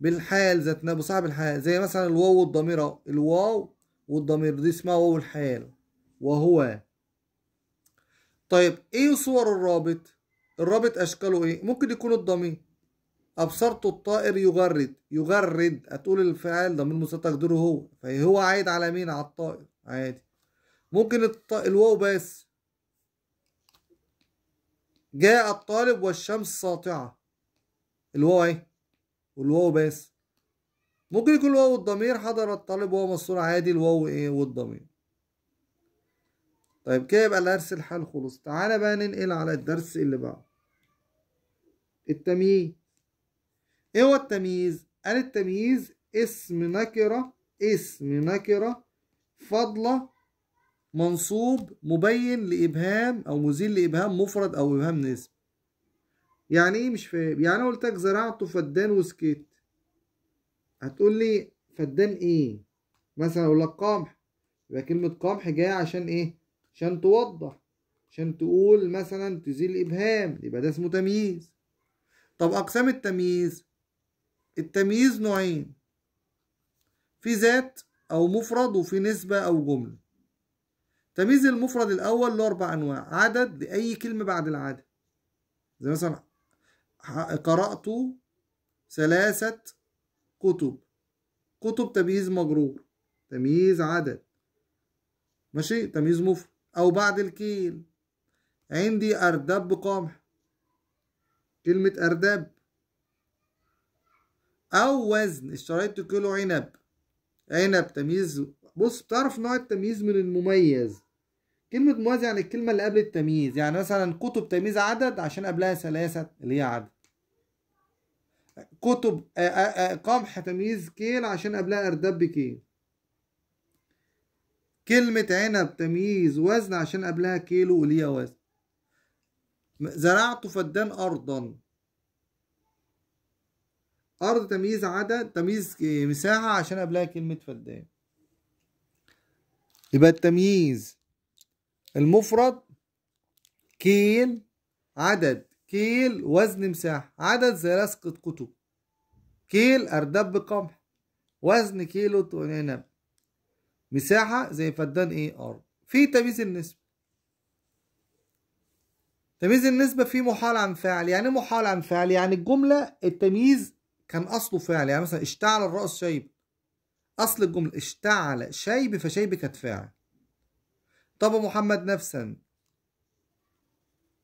بالحال ذات بصاحب الحال زي مثلا الواو والضمير اهو الواو والضمير دي اسمها واو الحال وهو طيب ايه صور الرابط الرابط اشكاله ايه ممكن يكون الضمير ابصرت الطائر يغرد يغرد هتقول الفعل ضمير مستتر تقديره هو فهو عايد على مين على الطائر عادي ممكن الط... الواو بس جاء الطالب والشمس ساطعة الواو ايه والواو بس ممكن يكون الواو والضمير حضر الطالب وهو مصدر عادي الواو ايه والضمير طيب كده يبقى الدرس الحال خلص تعالى بقى ننقل على الدرس اللي بعده التمييز ايه هو التمييز قال التمييز اسم نكرة اسم نكرة فضلة منصوب مبين لابهام او مزيل لابهام مفرد او ابهام نسب يعني ايه مش فاهم يعني انا قلت لك زرعت فدان وسكت هتقول لي فدان ايه مثلا اقول لك قمح يبقى كلمه قمح جايه عشان ايه عشان توضح عشان تقول مثلا تزيل ابهام يبقى ده اسمه تمييز طب اقسام التمييز التمييز نوعين في ذات او مفرد وفي نسبه او جمله تمييز المفرد الأول له أربع أنواع عدد لأي كلمة بعد العدد زي مثلا قرأت ثلاثة كتب كتب تمييز مجرور تمييز عدد ماشي تمييز مفرد أو بعد الكيل عندي أرداب بقمح كلمة أرداب أو وزن اشتريت كيلو عنب عنب تمييز بص بتعرف نوع التمييز من المميز كلمة موازي يعني الكلمة اللي قبل التمييز يعني مثلا كتب تمييز عدد عشان قبلها ثلاثة اللي هي عدد كتب قمح تمييز كيل عشان قبلها ارداب بكيل كلمة عنب تمييز وزن عشان قبلها كيلو وليها وزن زرعت فدان أرضا أرض تمييز عدد تمييز مساحة عشان قبلها كلمة فدان يبقى التمييز المفرد كيل عدد كيل وزن مساحة عدد زي لصقة كتب كيل أرداب قمح وزن كيلو طن عنب مساحة زي فدان إيه أرض في تمييز النسبة تمييز النسبة فيه محال عن فاعل يعني محال عن فاعل يعني الجملة التمييز كان أصله فعل يعني مثلا اشتعل الرأس شيب أصل الجملة اشتعل شيب فشيب كانت فاعل طاب محمد نفسا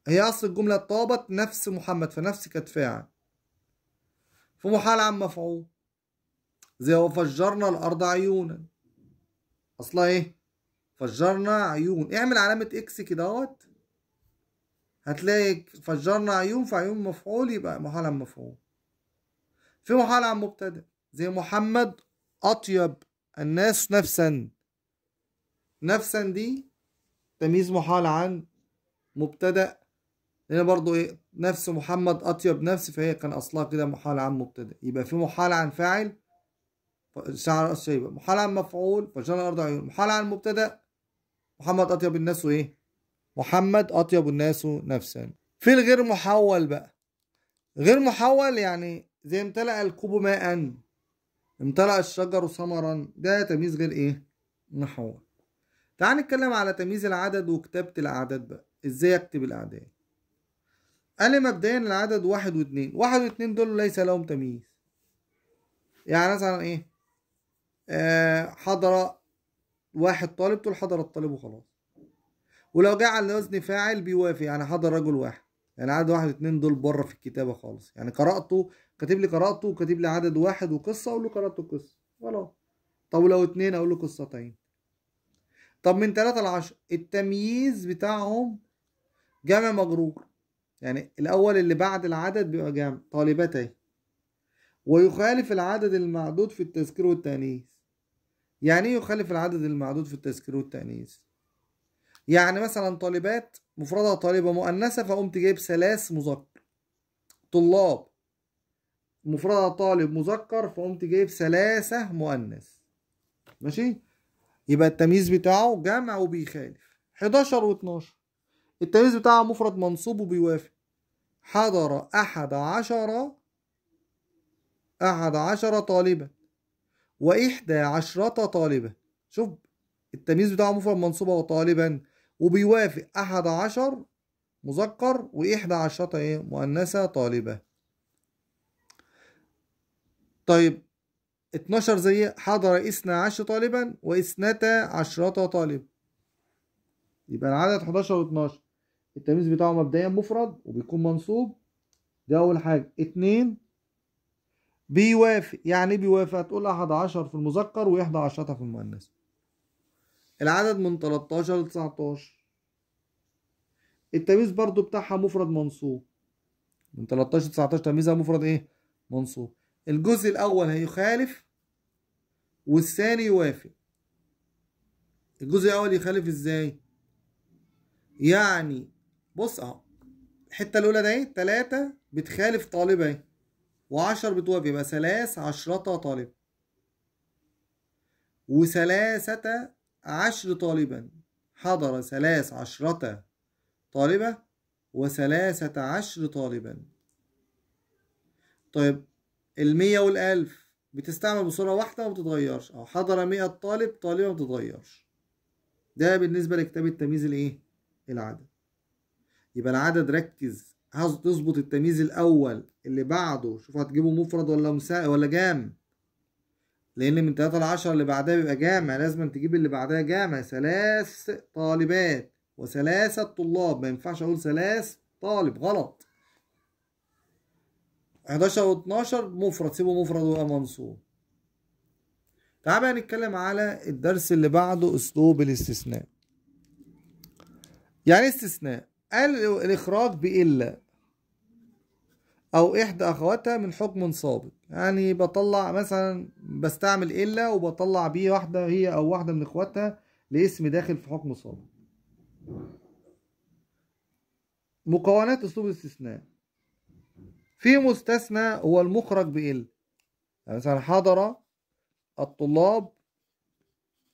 هي أصل الجملة طابت نفس محمد فنفس كانت فاعل في محال عن مفعول زي وفجرنا الأرض عيونا أصلها إيه؟ فجرنا عيون اعمل علامة إكس كدهوت هتلاقي فجرنا عيون في عيون مفعول يبقى محال عن مفعول في محال عن مبتدأ زي محمد أطيب الناس نفسا نفسا دي تمييز محال عن مبتدأ هنا برضو ايه نفس محمد اطيب نفس فهي كان اصلها كده محال عن مبتدأ يبقى في محال عن فاعل شعر الشيبة يبقى محال عن مفعول فجنى الأرض عيون محال عن مبتدأ محمد أطيب الناس إيه؟ محمد أطيب الناس نفسا في الغير محول بقى غير محول يعني زي امتلأ الكوب ماء امتلأ الشجر ثمرا ده تمييز غير إيه؟ محول تعال نتكلم على تمييز العدد وكتابة الأعداد بقى إزاي أكتب الأعداد قال لي مبدئيا العدد واحد واتنين واحد واتنين دول ليس لهم تمييز يعني مثلا إيه آه حضرة واحد طالب تقول حضر الطالب وخلاص ولو جه على وزن فاعل بيوافي يعني حضر رجل واحد يعني عدد واحد واتنين دول بره في الكتابة خالص يعني قراءته كاتب لي قراءته وكاتب لي عدد واحد وقصة أقول له قرأته القصة خلاص طب ولو اتنين أقول له قصتين طب من 3 ل 10 التمييز بتاعهم جمع مجرور يعني الأول اللي بعد العدد بيبقى جمع طالبات أهي ويخالف العدد المعدود في التذكير والتأنيث يعني إيه يخالف العدد المعدود في التذكير والتأنيث؟ يعني مثلا طالبات مفردها طالبة مؤنثة فقمت جايب ثلاث مذكر طلاب مفردها طالب مذكر فقمت جايب ثلاثة مؤنث ماشي يبقى التمييز بتاعه جمع وبيخالف 11 و12 التمييز بتاعه مفرد منصوب وبيوافق حضر أحد عشر أحد عشر طالبا وإحدى عشرة طالبة شوف التمييز بتاعه مفرد منصوب وطالبا وبيوافق أحد عشر مذكر وإحدى عشرة إيه مؤنثة طالبة طيب 12 زي حضر اثنا عشر طالبا واثنتا عشرة طالب يبقى العدد 11 و 12 التمييز بتاعه مبدئيا مفرد وبيكون منصوب دي اول حاجه اتنين بيوافق يعني ايه بيوافق هتقول احد عشر في المذكر واحدى عشرة في المؤنث العدد من 13 ل 19 التمييز برضو بتاعها مفرد منصوب من 13 ل 19 تمييزها مفرد ايه منصوب الجزء الاول هيخالف والثاني يوافق الجزء الاول يخالف ازاي يعني بص اهو الحته الاولى ده ايه 3 بتخالف طالب اهي و10 بتوافق يبقى ثلاث عشرة طالب وثلاثة عشر طالبا حضر ثلاث عشرة طالبة وثلاثة عشر طالبا طيب المية والألف بتستعمل بصوره واحده وما بتتغيرش او حضر 100 طالب طالبه ما بتتغيرش ده بالنسبه لكتاب التمييز الايه العدد يبقى العدد ركز هتظبط التمييز الاول اللي بعده شوف هتجيبه مفرد ولا مساء ولا جام لان من 3 ل 10 اللي بعدها بيبقى جامع لازم تجيب اللي بعدها جامع ثلاث طالبات وثلاثه طلاب ما ينفعش اقول ثلاث طالب غلط 11 و12 مفرد سيبه مفرد ويبقى منصوب تعال بقى نتكلم على الدرس اللي بعده اسلوب الاستثناء يعني استثناء قال الاخراج بإلا او احدى اخواتها من حكم سابق يعني بطلع مثلا بستعمل الا وبطلع بيه واحده هي او واحده من اخواتها لاسم داخل في حكم سابق مكونات اسلوب الاستثناء في مستثنى هو المخرج بإل يعني مثلا حضر الطلاب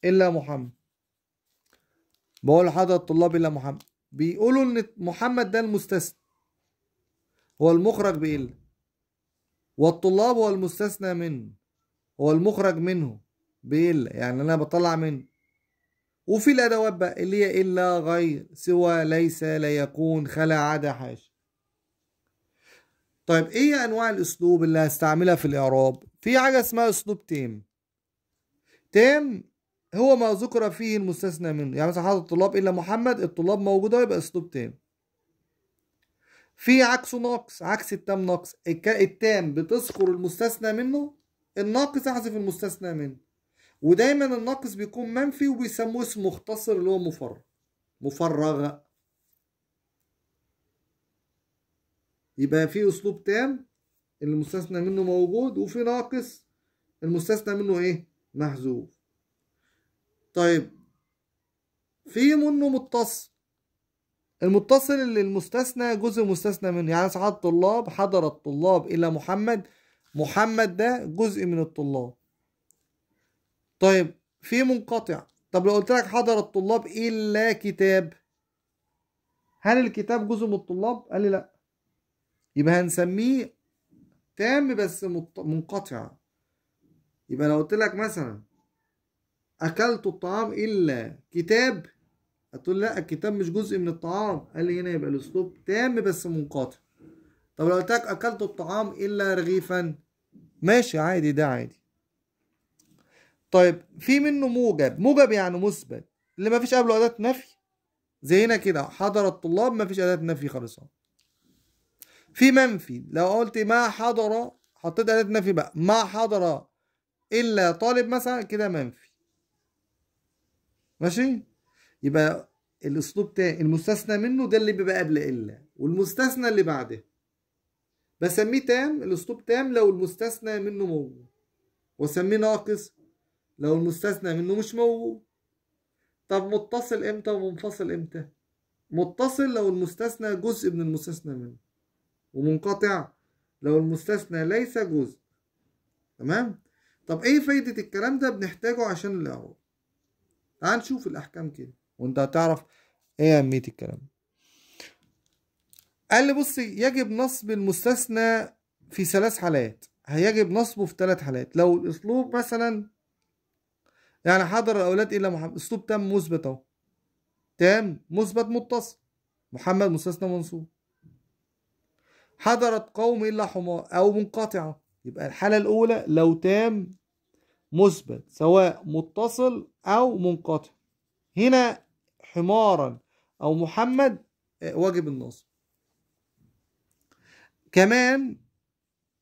إلا محمد بقول حضر الطلاب إلا محمد بيقولوا إن محمد ده المستثنى هو المخرج بإل والطلاب هو المستثنى منه هو المخرج منه بإل يعني أنا بطلع منه وفي الأدوات بقى اللي هي إلا غير سوى ليس لا يكون خلا عدا حاشا طيب ايه انواع الاسلوب اللي هستعملها في الاعراب في حاجه اسمها اسلوب تام تام هو ما ذكر فيه المستثنى منه يعني مثلا حاطط الطلاب الا محمد الطلاب موجوده يبقى اسلوب تام في عكسه ناقص عكس التام ناقص التام بتذكر المستثنى منه الناقص احذف المستثنى منه ودايما الناقص بيكون منفي وبيسموه اسم مختصر اللي هو مفرغ مفرغ يبقى في اسلوب تام اللي المستثنى منه موجود وفي ناقص المستثنى منه ايه محذوف طيب في منه متصل المتصل اللي المستثنى جزء مستثنى منه يعني سعادة الطلاب حضر الطلاب إلى محمد محمد ده جزء من الطلاب طيب في منقطع طب لو قلت لك حضر الطلاب إلا كتاب هل الكتاب جزء من الطلاب؟ قال لي لأ يبقى هنسميه تام بس منقطع يبقى لو قلت لك مثلا اكلت الطعام الا كتاب هتقول لا الكتاب مش جزء من الطعام قال لي هنا يبقى الاسلوب تام بس منقطع طب لو قلت لك اكلت الطعام الا رغيفا ماشي عادي ده عادي طيب في منه موجب موجب يعني مثبت اللي مفيش قبله اداه نفي زي هنا كده حضر الطلاب مفيش اداه نفي خالص في منفي لو قلت ما حضر حطيت أداة نفي بقى ما حضر إلا طالب مثلا كده منفي ماشي يبقى الأسلوب تاني المستثنى منه ده اللي بيبقى قبل إلا والمستثنى اللي بعده بسميه تام الأسلوب تام لو المستثنى منه موجود وأسميه ناقص لو المستثنى منه مش موجود طب متصل امتى ومنفصل امتى متصل لو المستثنى جزء من المستثنى منه ومنقطع لو المستثنى ليس جزء تمام طب ايه فايدة الكلام ده بنحتاجه عشان الاعراب تعال نشوف الاحكام كده وانت هتعرف ايه اهمية الكلام قال لي بص يجب نصب المستثنى في ثلاث حالات هيجب نصبه في ثلاث حالات لو الاسلوب مثلا يعني حضر الاولاد الى محمد اسلوب تام مثبت اهو تام مثبت متصل محمد مستثنى منصوب حضرت قوم إلا حمار أو منقطعة يبقى الحالة الأولى لو تام مثبت سواء متصل أو منقطع هنا حمارا أو محمد آه، واجب النصب كمان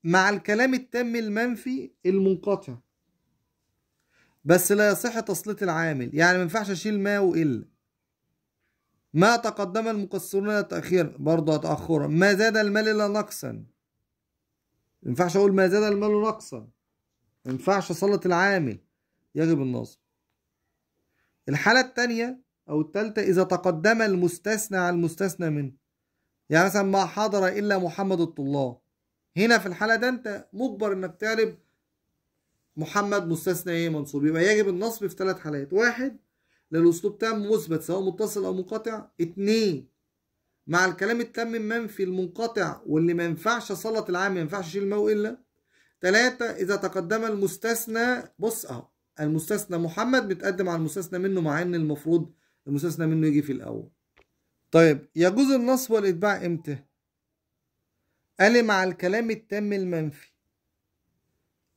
مع الكلام التام المنفي المنقطع بس لا يصح تسليط العامل يعني ما ينفعش اشيل ما والا ما تقدم المقصرون تأخيرا برضه تأخرا ما زاد المال إلا نقصا ما ينفعش أقول ما زاد المال نقصا ما ينفعش صلة العامل يجب النصب الحالة التانية أو التالتة إذا تقدم المستثنى على المستثنى منه يعني مثلا ما حضر إلا محمد الطلاب هنا في الحالة ده أنت مجبر إنك تعرب محمد مستثنى إيه منصوب يبقى يجب النصب في ثلاث حالات واحد للأسلوب تام مثبت سواء متصل أو منقطع اتنين مع الكلام التام المنفي المنقطع واللي ما ينفعش اسلط العام ما ينفعش يشيل مو إلا تلاتة إذا تقدم المستثنى بص أهو المستثنى محمد بيتقدم على المستثنى منه مع إن المفروض المستثنى منه يجي في الأول طيب يجوز النصب والإتباع إمتى؟ قال مع الكلام التام المنفي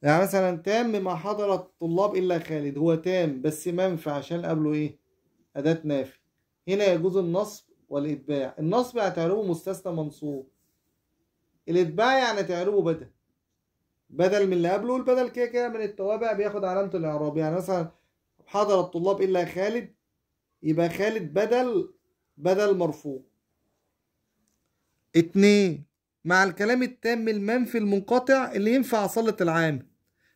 يعني مثلا تام ما حضر الطلاب إلا خالد هو تام بس منفي عشان قبله إيه أداة نافي هنا يجوز النصب والإتباع النصب هتعربه مستثنى منصوب الإتباع يعني تعربه بدل بدل من اللي قبله والبدل كده كده من التوابع بياخد علامة الإعراب يعني مثلا حضر الطلاب إلا خالد يبقى خالد بدل بدل مرفوع اتنين مع الكلام التام المنفي المنقطع اللي ينفع صلة العام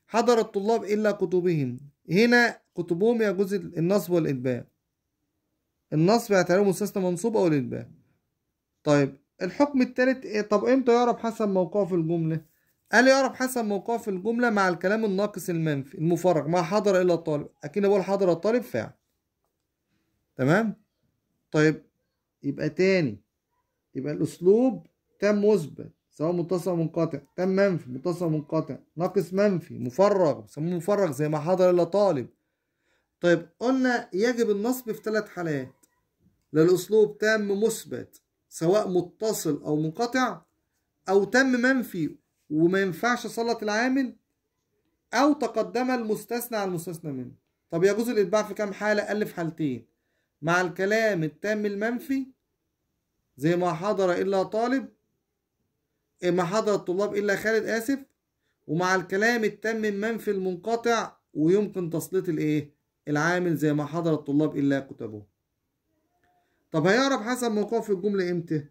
حضر الطلاب إلا كتبهم هنا كتبهم يجوز النصب والإدباء النصب يعتبره مستثنى منصوب أو الإدباء طيب الحكم الثالث إيه؟ طب امتى يعرف حسب موقعه في الجملة؟ قال يعرف حسب موقعه في الجملة مع الكلام الناقص المنفي المفرغ ما حضر إلا الطالب أكيد بقول حضر الطالب فعل تمام؟ طيب يبقى تاني يبقى الأسلوب تم مثبت سواء متصل أو منقطع تم منفي متصل أو منقطع ناقص منفي مفرغ بيسموه مفرغ زي ما حضر إلا طالب طيب قلنا يجب النصب في ثلاث حالات للأسلوب تام مثبت سواء متصل أو منقطع أو تم منفي وما ينفعش أسلط العامل أو تقدم المستثنى على المستثنى منه طب يجوز الإتباع في كام حالة؟ قال في حالتين مع الكلام التام المنفي زي ما حضر إلا طالب ما حضر الطلاب إلا خالد آسف ومع الكلام التم المنفي المنقطع ويمكن تسليط الإيه العامل زي ما حضر الطلاب إلا كتبه طب هيعرف حسب موقعه في الجملة إمتى؟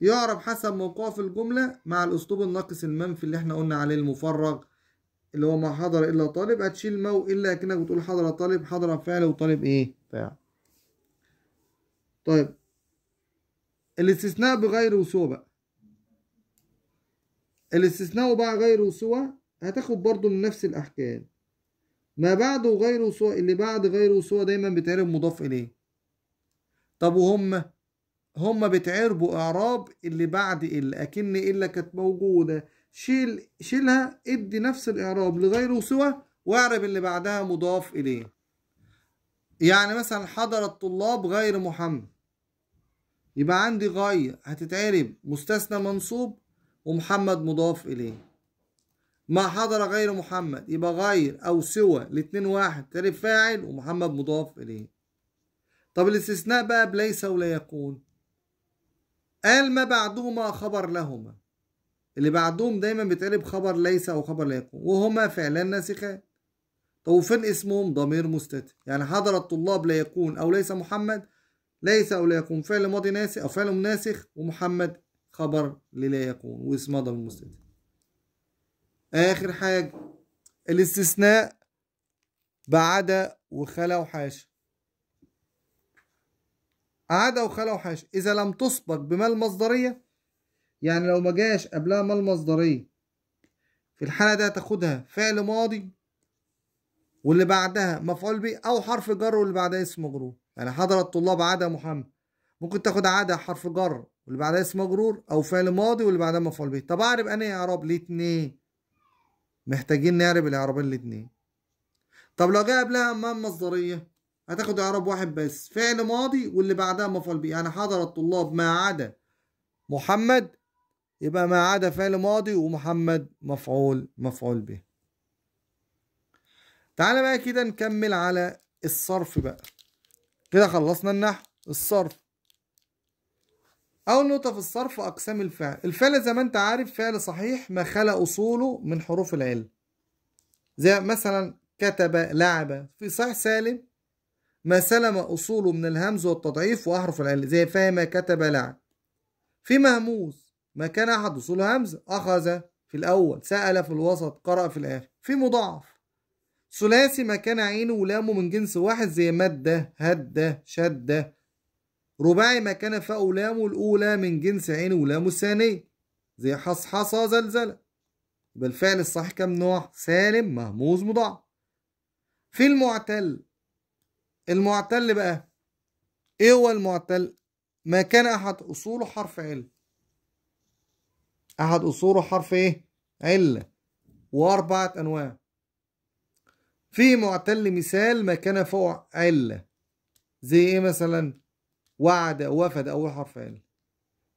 يعرف حسب موقعه في الجملة مع الأسلوب الناقص المنفي اللي إحنا قلنا عليه المفرغ اللي هو ما حضر إلا طالب هتشيل مو إلا كأنك بتقول حضر طالب حضر فعل وطالب إيه؟ فعل طيب الاستثناء بغير وسوى بقى الاستثناء بقى غير وسوى هتاخد برضو من نفس الأحكام ما بعد وغير وسوى اللي بعد غير وسوى دايما بيتعرب مضاف إليه طب وهم هم بيتعربوا إعراب اللي بعد إلا أكن إلا كانت موجودة شيل شيلها ادي نفس الإعراب لغير وسوى واعرب اللي بعدها مضاف إليه يعني مثلا حضر الطلاب غير محمد يبقى عندي غاية هتتعرب مستثنى منصوب ومحمد مضاف إليه ما حضر غير محمد يبقى غير أو سوى الاتنين واحد تعرب فاعل ومحمد مضاف إليه طب الاستثناء بقى بليس ولا يكون قال ما بعدهما خبر لهما اللي بعدهم دايما بيتقلب خبر ليس او خبر لا يكون وهما فعلان ناسخان طب وفين اسمهم ضمير مستتر يعني حضر الطلاب لا يكون او ليس محمد ليس أو لا يكون فعل ماضي ناسخ أو فعل ناسخ ومحمد خبر للا يكون واسم ماضي مستتر آخر حاجة الاستثناء بعد وخلا وحاشا عدا وخلا وحاشا إذا لم تسبق بما المصدرية يعني لو ما جاش قبلها ما المصدرية في الحالة دي هتاخدها فعل ماضي واللي بعدها مفعول به أو حرف جر واللي بعدها اسم مجرور يعني حضر الطلاب عدا محمد ممكن تاخد عدا حرف جر واللي بعدها اسم مجرور او فعل ماضي واللي بعدها مفعول به طب اعرب انا اعراب الاتنين محتاجين نعرب الاعرابين الاتنين طب لو جه قبلها امام مصدريه هتاخد اعراب واحد بس فعل ماضي واللي بعدها مفعول به يعني حضر الطلاب ما عدا محمد يبقى ما عدا فعل ماضي ومحمد مفعول مفعول به تعالى بقى كده نكمل على الصرف بقى كده خلصنا النحو الصرف أول نقطة في الصرف أقسام الفعل الفعل زي ما أنت عارف فعل صحيح ما خلى أصوله من حروف العلة زي مثلا كتب لعب في صحيح سالم ما سلم أصوله من الهمز والتضعيف وأحرف العلة زي فهم كتب لعب في مهموس ما كان أحد أصوله همزة أخذ في الأول سأل في الوسط قرأ في الآخر في مضاعف ثلاثي ما كان عينه ولامه من جنس واحد زي مادة هدة شدة رباعي ما كان فاء ولامه الأولى من جنس عينه ولامه الثانية زي حصحصة زلزلة يبقى الفعل الصحيح كام نوع؟ سالم مهموز مضاعف في المعتل المعتل بقى ايه هو المعتل؟ ما كان أحد أصوله حرف علة أحد أصوله حرف ايه؟ علة وأربعة أنواع في معتل مثال ما كان فوق علة زي ايه مثلا وعد أو وفد أول حرف علة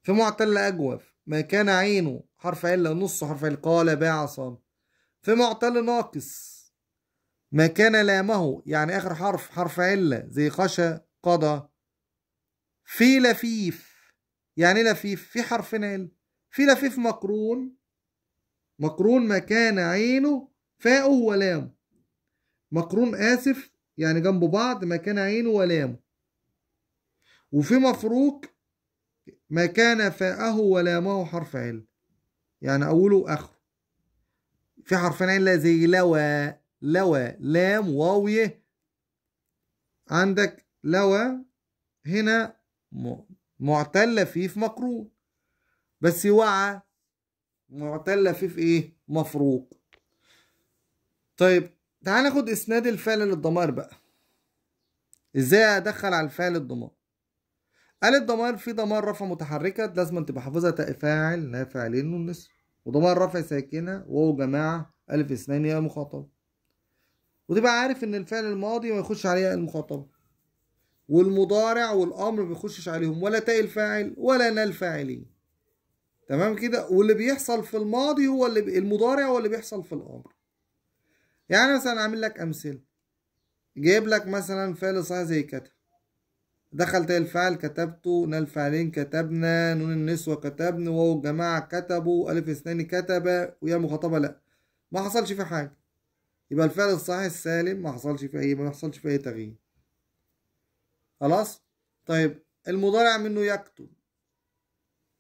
في معتل أجوف ما كان عينه حرف علة نص حرف علة قال باع صام في معتل ناقص ما كان لامه يعني آخر حرف حرف علة زي خشى قضى في لفيف يعني لفيف في حرف عل في لفيف مقرون مقرون ما كان عينه فاء ولام مقرون آسف يعني جنب بعض مكان عينه ولامه وفي مفروق مكان فاءه ولامه حرف عل يعني أوله وآخره في حرفين عين لا زي لوى لوى لام واوية عندك لوى هنا معتلة فيه في مقرون بس وعى معتلة فيه في ايه مفروق طيب تعال ناخد اسناد الفعل للضمائر بقى ازاي ادخل على الفعل الضمائر قال الضمائر في ضمائر رفع متحركة لازم تبقى حافظها تاء فاعل لا فاعلين والنسر وضمائر رفع ساكنة واو جماعة ألف اثنين يا مخاطبة وتبقى عارف إن الفعل الماضي ما يخش عليه المخاطبة والمضارع والأمر ما بيخشش عليهم ولا تاء الفاعل ولا نال الفاعلين تمام كده واللي بيحصل في الماضي هو اللي المضارع هو اللي بيحصل في الأمر يعني مثلا اعمل لك امثله جايب لك مثلا فعل صحيح زي كتب دخل الفعل كتبته ن الفعلين كتبنا نون النسوة كتبن واو الجماعة كتبوا ألف اثنين كتب ويا مخاطبة لأ ما حصلش فيه حاجة يبقى الفعل الصحيح السالم ما حصلش فيه أي ما حصلش فيه أي تغيير خلاص طيب المضارع منه يكتب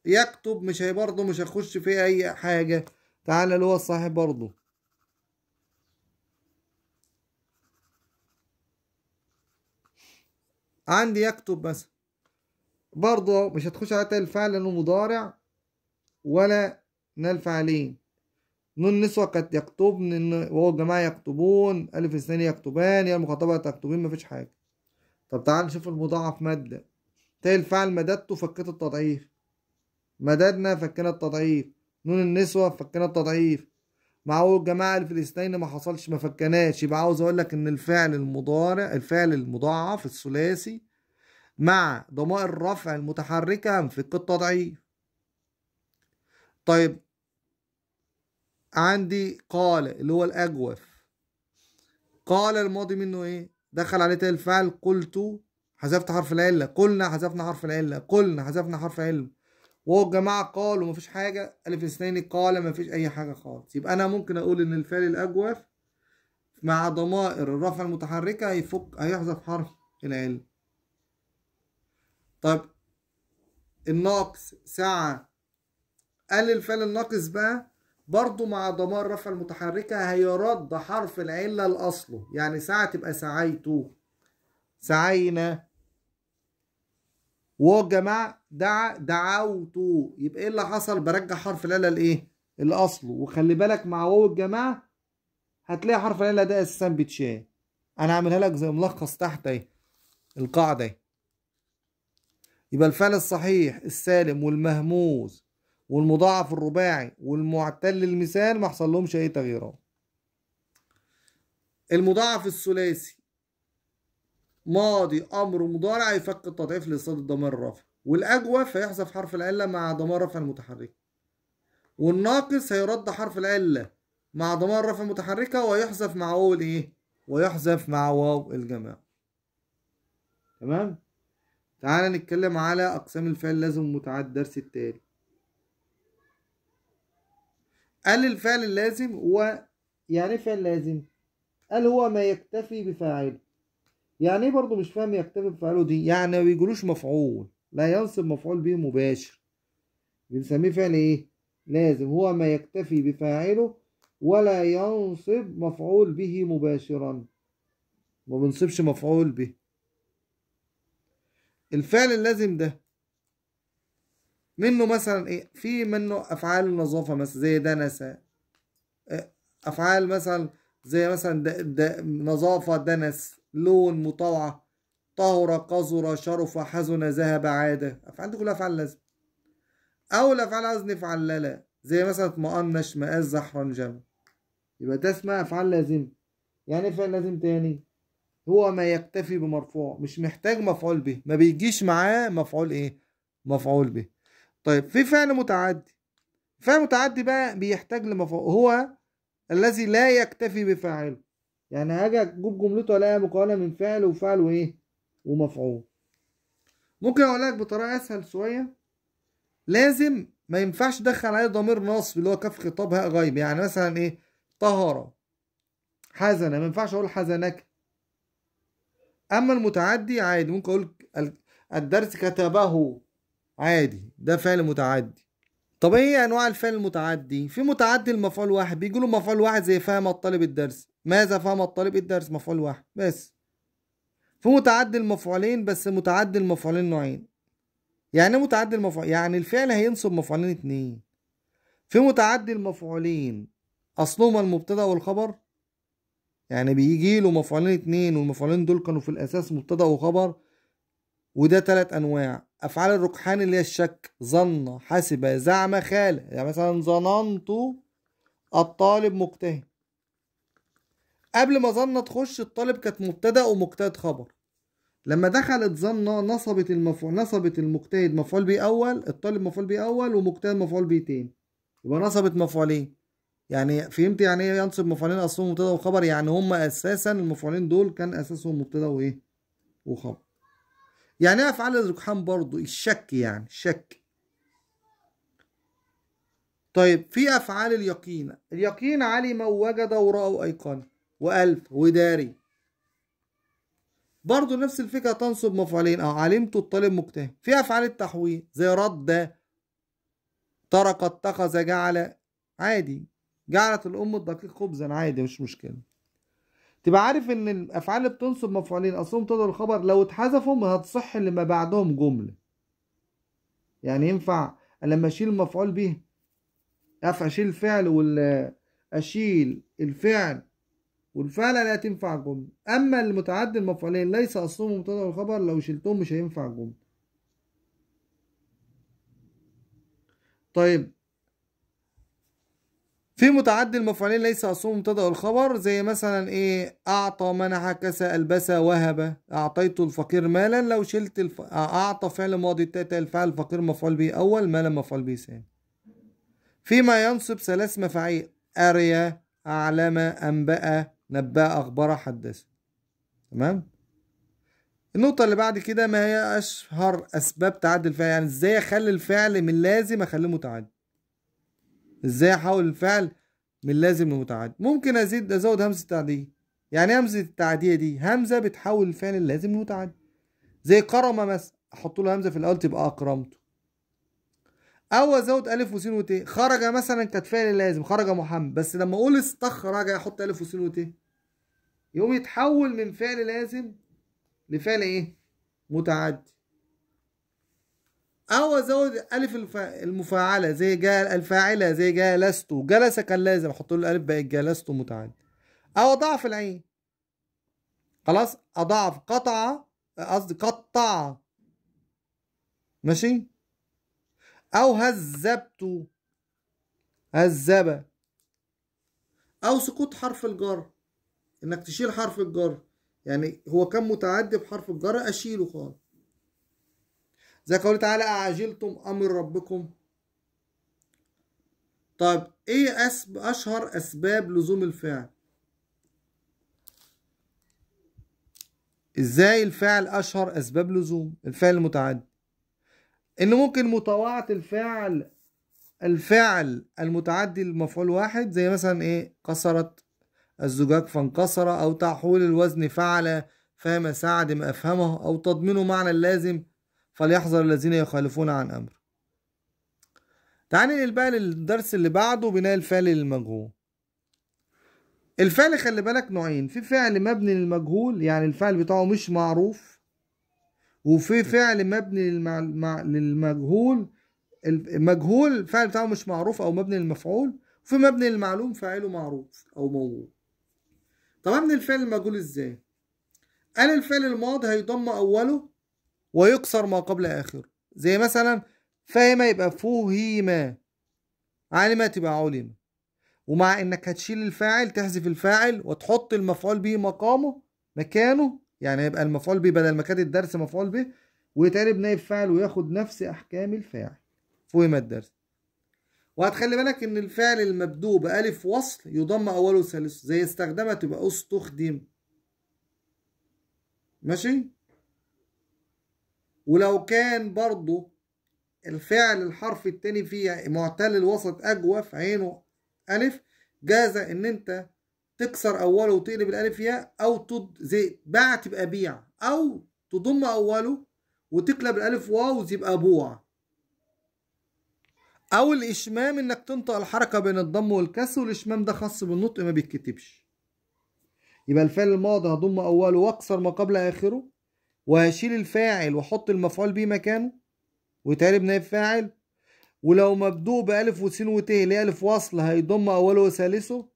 يكتب مش هي برضه مش هخش فيه أي حاجة تعالى اللي هو الصحيح برضه عندي يكتب مثلا برضه مش هتخش على الفعل لأنه مضارع ولا نال فعلين نون نسوة قد يكتبن وهو الجماعة يكتبون ألف الثاني يكتبان يا المخاطبة تكتبين مفيش حاجة طب تعال نشوف المضاعف مادة تاء الفعل مددته فكيت التضعيف مددنا فكنا التضعيف نون النسوة فكنا التضعيف معقول الجماعه اللي في الاثنين ما حصلش ما فكناش يبقى عاوز اقول لك ان الفعل المضارع الفعل المضاعف الثلاثي مع ضمائر الرفع المتحركه في التضعيف طيب عندي قال اللي هو الاجوف قال الماضي منه ايه دخل عليه تاني الفعل قلت حذفت حرف العله قلنا حذفنا حرف العله قلنا حذفنا حرف العله وهو الجماعة قالوا مفيش حاجة ألف اثنين قال مفيش أي حاجة خالص يبقى أنا ممكن أقول إن الفعل الأجوف مع ضمائر الرفع المتحركة هيفك هيحذف حرف العلة طب الناقص ساعة قال الفعل الناقص بقى برضو مع ضمائر الرفع المتحركة هيرد حرف العلة لأصله يعني ساعة تبقى سعيتو سعينا وهو جماعة دع دعوت يبقى ايه اللي حصل برجع حرف العله لايه الاصل وخلي بالك مع واو الجماعه هتلاقي حرف العله ده اساسا بيتشال انا هعملها لك زي ملخص تحت اهي القاعده اهي يبقى الفعل الصحيح السالم والمهموز والمضاعف الرباعي والمعتل المثال ما حصل لهمش اي تغييرات المضاعف الثلاثي ماضي امر مضارع يفك التضعيف لصاد الضمير الرافع والأجوى فيحذف حرف العلة مع ضمار رفع المتحركة والناقص هيرد حرف العلة مع ضمار رفع المتحركة ويحذف مع واو الإيه؟ ويحذف مع واو الجماعة تمام؟ تعالى نتكلم على أقسام الفعل لازم ومتعدد الدرس التالي قال الفعل اللازم هو يعني إيه فعل لازم قال هو ما يكتفي بفاعله يعني ايه برضه مش فاهم يكتفي بفاعله دي يعني ما بيجيلوش مفعول لا ينصب مفعول به مباشر بنسميه فعل ايه لازم هو ما يكتفي بفاعله ولا ينصب مفعول به مباشرا ما بنصبش مفعول به الفعل اللازم ده منه مثلا ايه في منه افعال النظافه مثلا زي دنس افعال مثلا زي مثلا نظافه دنس لون مطاوعه طهر قذر شرف حزن ذهب عادة أفعال دي كلها أفعال لازم أو الأفعال لا لا زي مثلا اطمئن مآز زحرا جم يبقى ده اسمها أفعال لازم يعني إيه فعل لازم تاني هو ما يكتفي بمرفوع مش محتاج مفعول به ما بيجيش معاه مفعول إيه مفعول به طيب في فعل متعدي فعل متعدي بقى بيحتاج لمفعول هو الذي لا يكتفي بفاعله يعني هاجي اجيب جملته الاقيها مكونه من فعل وفعل وايه ومفعول ممكن اقول لك بطريقه اسهل شويه لازم ما ينفعش تدخل عليه ضمير نصب اللي هو كف خطاب هاء غايب يعني مثلا ايه طهره حزنه ما ينفعش اقول حزنك اما المتعدي عادي ممكن اقول الدرس كتبه عادي ده فعل متعدي طب ايه انواع الفعل المتعدي في متعدي المفعول واحد بيجي له مفعول واحد زي فهم الطالب الدرس ماذا فهم الطالب الدرس مفعول واحد بس في متعدي المفعولين بس متعدي المفعولين نوعين يعني ايه متعدي المفعول يعني الفعل هينصب مفعولين اتنين في متعدي المفعولين اصلهما المبتدا والخبر يعني بيجي له مفعولين اتنين والمفعولين دول كانوا في الاساس مبتدا وخبر وده تلات انواع افعال الركحان اللي هي الشك ظن حسب زعم خال يعني مثلا ظننت الطالب مجتهد قبل ما ظنة تخش الطالب كانت مبتدأ ومجتهد خبر لما دخلت ظنة نصبت المفعول نصبت المجتهد مفعول بيه أول الطالب مفعول بيه أول ومجتهد مفعول بيه تاني يبقى نصبت مفعولين يعني فهمت يعني ايه ينصب مفعولين اصلهم مبتدا وخبر يعني هم اساسا المفعولين دول كان اساسهم مبتدا وايه وخبر يعني ايه افعال الركحان برضو الشك يعني الشك طيب في افعال اليقين اليقين علم ووجد وراء وايقن وألف وداري برضو نفس الفكرة تنصب مفعولين أو آه، علمت الطالب مجتهد في أفعال التحويل زي رد ترك اتخذ جعل عادي جعلت الأم الدقيق خبزا عادي مش مشكلة تبقى عارف إن الأفعال اللي بتنصب مفعولين أصلهم تدعو الخبر لو اتحذفوا هتصح اللي ما بعدهم جملة يعني ينفع لما أشيل المفعول به أشيل الفعل ولا أشيل الفعل والفعل لا تنفع الجملة أما المتعدي المفعولين ليس أصلهم مبتدا والخبر لو شلتهم مش هينفع الجملة طيب في متعدي المفعولين ليس أصلهم مبتدا والخبر زي مثلا إيه أعطى منح كسى ألبس وهب أعطيت الفقير مالا لو شلت الف... أعطى فعل ماضي تأتي الفعل الفقير مفعول به أول مالا مفعول به ثاني فيما ينصب ثلاث مفاعيل أريا أعلم أنبأ نبأ أخبر حدث تمام النقطة اللي بعد كده ما هي أشهر أسباب تعدي الفعل يعني إزاي أخلي الفعل من لازم أخليه متعدي إزاي أحول الفعل من لازم لمتعدي ممكن أزيد أزود همزة التعدية يعني همزة التعدية دي همزة بتحول الفعل اللازم لمتعدي زي كرم مثلا أحط له همزة في الأول تبقى أكرمته او ازود الف وسين وت خرج مثلا فعل لازم خرج محمد بس لما اقول استخرج احط الف وسين وت يقوم يتحول من فعل لازم لفعل ايه متعدي او ازود الف المفاعله زي جاء الفاعله زي جاء جلس كان لازم احط له الالف بقت جلست متعدي او اضعف العين خلاص اضعف قطع قصدي قطع ماشي أو هذبت هذب أو سقوط حرف الجر إنك تشيل حرف الجر يعني هو كان متعدي بحرف الجر أشيله خالص زي قوله تعالى أعجلتم أمر ربكم طيب إيه أسب أشهر أسباب لزوم الفعل إزاي الفعل أشهر أسباب لزوم الفعل المتعدي ان ممكن مطاوعه الفعل الفعل المتعدي لمفعول واحد زي مثلا ايه كسرت الزجاج فانكسر او تحويل الوزن فعل فهم سعد ما افهمه او تضمينه معنى اللازم فليحذر الذين يخالفون عن امر تعالى بقى للدرس اللي بعده بناء الفعل للمجهول الفعل خلي بالك نوعين في فعل مبني للمجهول يعني الفعل بتاعه مش معروف وفي فعل مبني للمجهول المجهول الفعل بتاعه مش معروف او مبني للمفعول وفي مبني للمعلوم فاعله معروف او موجود طب ابني الفعل المجهول ازاي قال الفعل الماضي هيضم اوله ويكسر ما قبل اخره زي مثلا فهم يبقى فهم علم تبقى علم ومع انك هتشيل الفاعل تحذف الفاعل وتحط المفعول به مقامه مكانه يعني هيبقى المفعول به بدل ما كانت الدرس مفعول به ويتقلب نائب فاعل وياخد نفس احكام الفاعل فهم الدرس وهتخلي بالك ان الفعل المبدوء بألف وصل يضم اوله وثالثه زي استخدمت يبقى استخدم ماشي ولو كان برضو الفعل الحرف التاني فيه معتل الوسط اجوف عينه الف جاز ان انت تكسر أوله وتقلب الألف ياء أو تض... زي باع تبقى بيع أو تضم أوله وتقلب الألف واو يبقى بوع أو الإشمام إنك تنطق الحركة بين الضم والكسر والإشمام ده خاص بالنطق ما بيتكتبش يبقى الفعل الماضي هضم أوله وأكسر ما قبل آخره وهشيل الفاعل وأحط المفعول به مكانه ويتقلب نائب فاعل ولو مبدوء بألف وسين وت اللي ألف وصل هيضم أوله وثالثه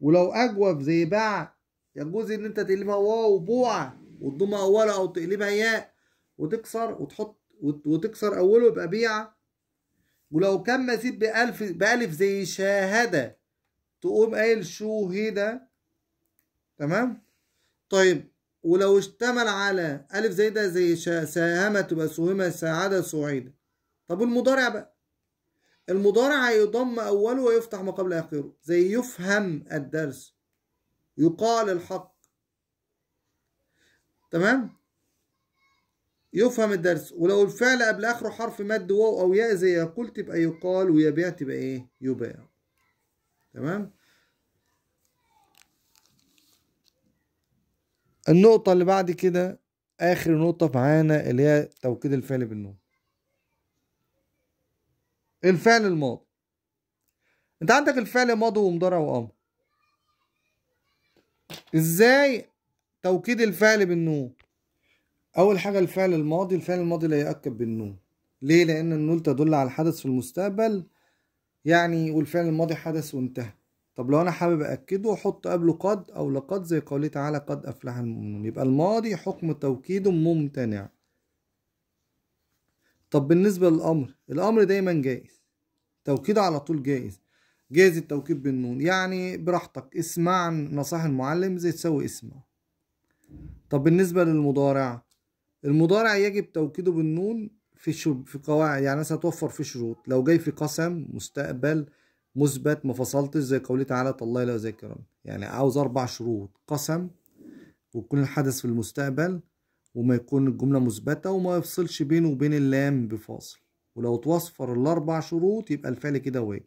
ولو اجوف زي باع يجوز ان انت تقلبها واو بوعة وتضمها اولها او تقلبها ياء وتكسر وتحط وتكسر اوله يبقى بيعة ولو كان مزيد بألف بألف زي شاهدة تقوم قايل شوهدة تمام طيب ولو اشتمل على ألف زي ده زي ساهمة تبقى سهمة سعادة سعيدة طب المضارع بقى المضارع يضم أوله ويفتح ما قبل آخره زي يفهم الدرس يقال الحق تمام يفهم الدرس ولو الفعل قبل آخره حرف مد واو أو ياء زي يقول تبقى يقال ويبيع تبقى إيه يباع تمام النقطة اللي بعد كده آخر نقطة معانا اللي هي توكيد الفعل بالنون الفعل الماضي انت عندك الفعل ماضي ومضارع وامر ازاي توكيد الفعل بالنون اول حاجه الفعل الماضي الفعل الماضي لا يؤكد بالنون ليه لان النون تدل على الحدث في المستقبل يعني والفعل الماضي حدث وانتهى طب لو انا حابب اكده احط قبله قد او لقد زي قوله تعالى قد افلح المؤمنون يبقى الماضي حكم توكيده ممتنع طب بالنسبة للأمر الأمر دايما جائز توكيد على طول جائز جائز التوكيد بالنون يعني براحتك اسمع نصائح المعلم زي تساوي اسمع طب بالنسبة للمضارع المضارع يجب توكيده بالنون في في قواعد يعني مثلا توفر في شروط لو جاي في قسم مستقبل مثبت ما فصلتش زي قوله تعالى تالله لا ذاكرا يعني عاوز اربع شروط قسم ويكون الحدث في المستقبل وما يكون الجملة مثبتة وما يفصلش بينه وبين اللام بفاصل ولو توفر الأربع شروط يبقى الفعل كده واجب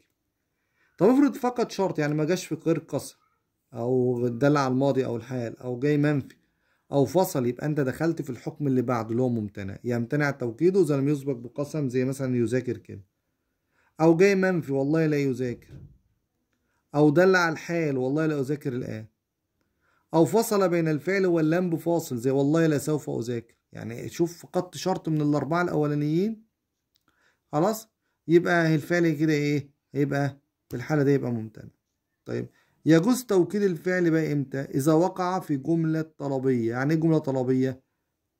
طب افرض فقط شرط يعني ما جاش في غير قصر أو دل على الماضي أو الحال أو جاي منفي أو فصل يبقى أنت دخلت في الحكم اللي بعده اللي هو ممتنع يمتنع توكيده إذا لم يسبق بقسم زي مثلا يذاكر كده أو جاي منفي والله لا يذاكر أو دل على الحال والله لا أذاكر الآن أو فصل بين الفعل واللام بفاصل زي والله لسوف أذاكر يعني شوف فقدت شرط من الأربعة الأولانيين خلاص يبقى الفعل كده إيه هيبقى في الحالة دي يبقى ممتنع طيب يجوز توكيد الفعل بقى إمتى إذا وقع في جملة طلبية يعني إيه جملة طلبية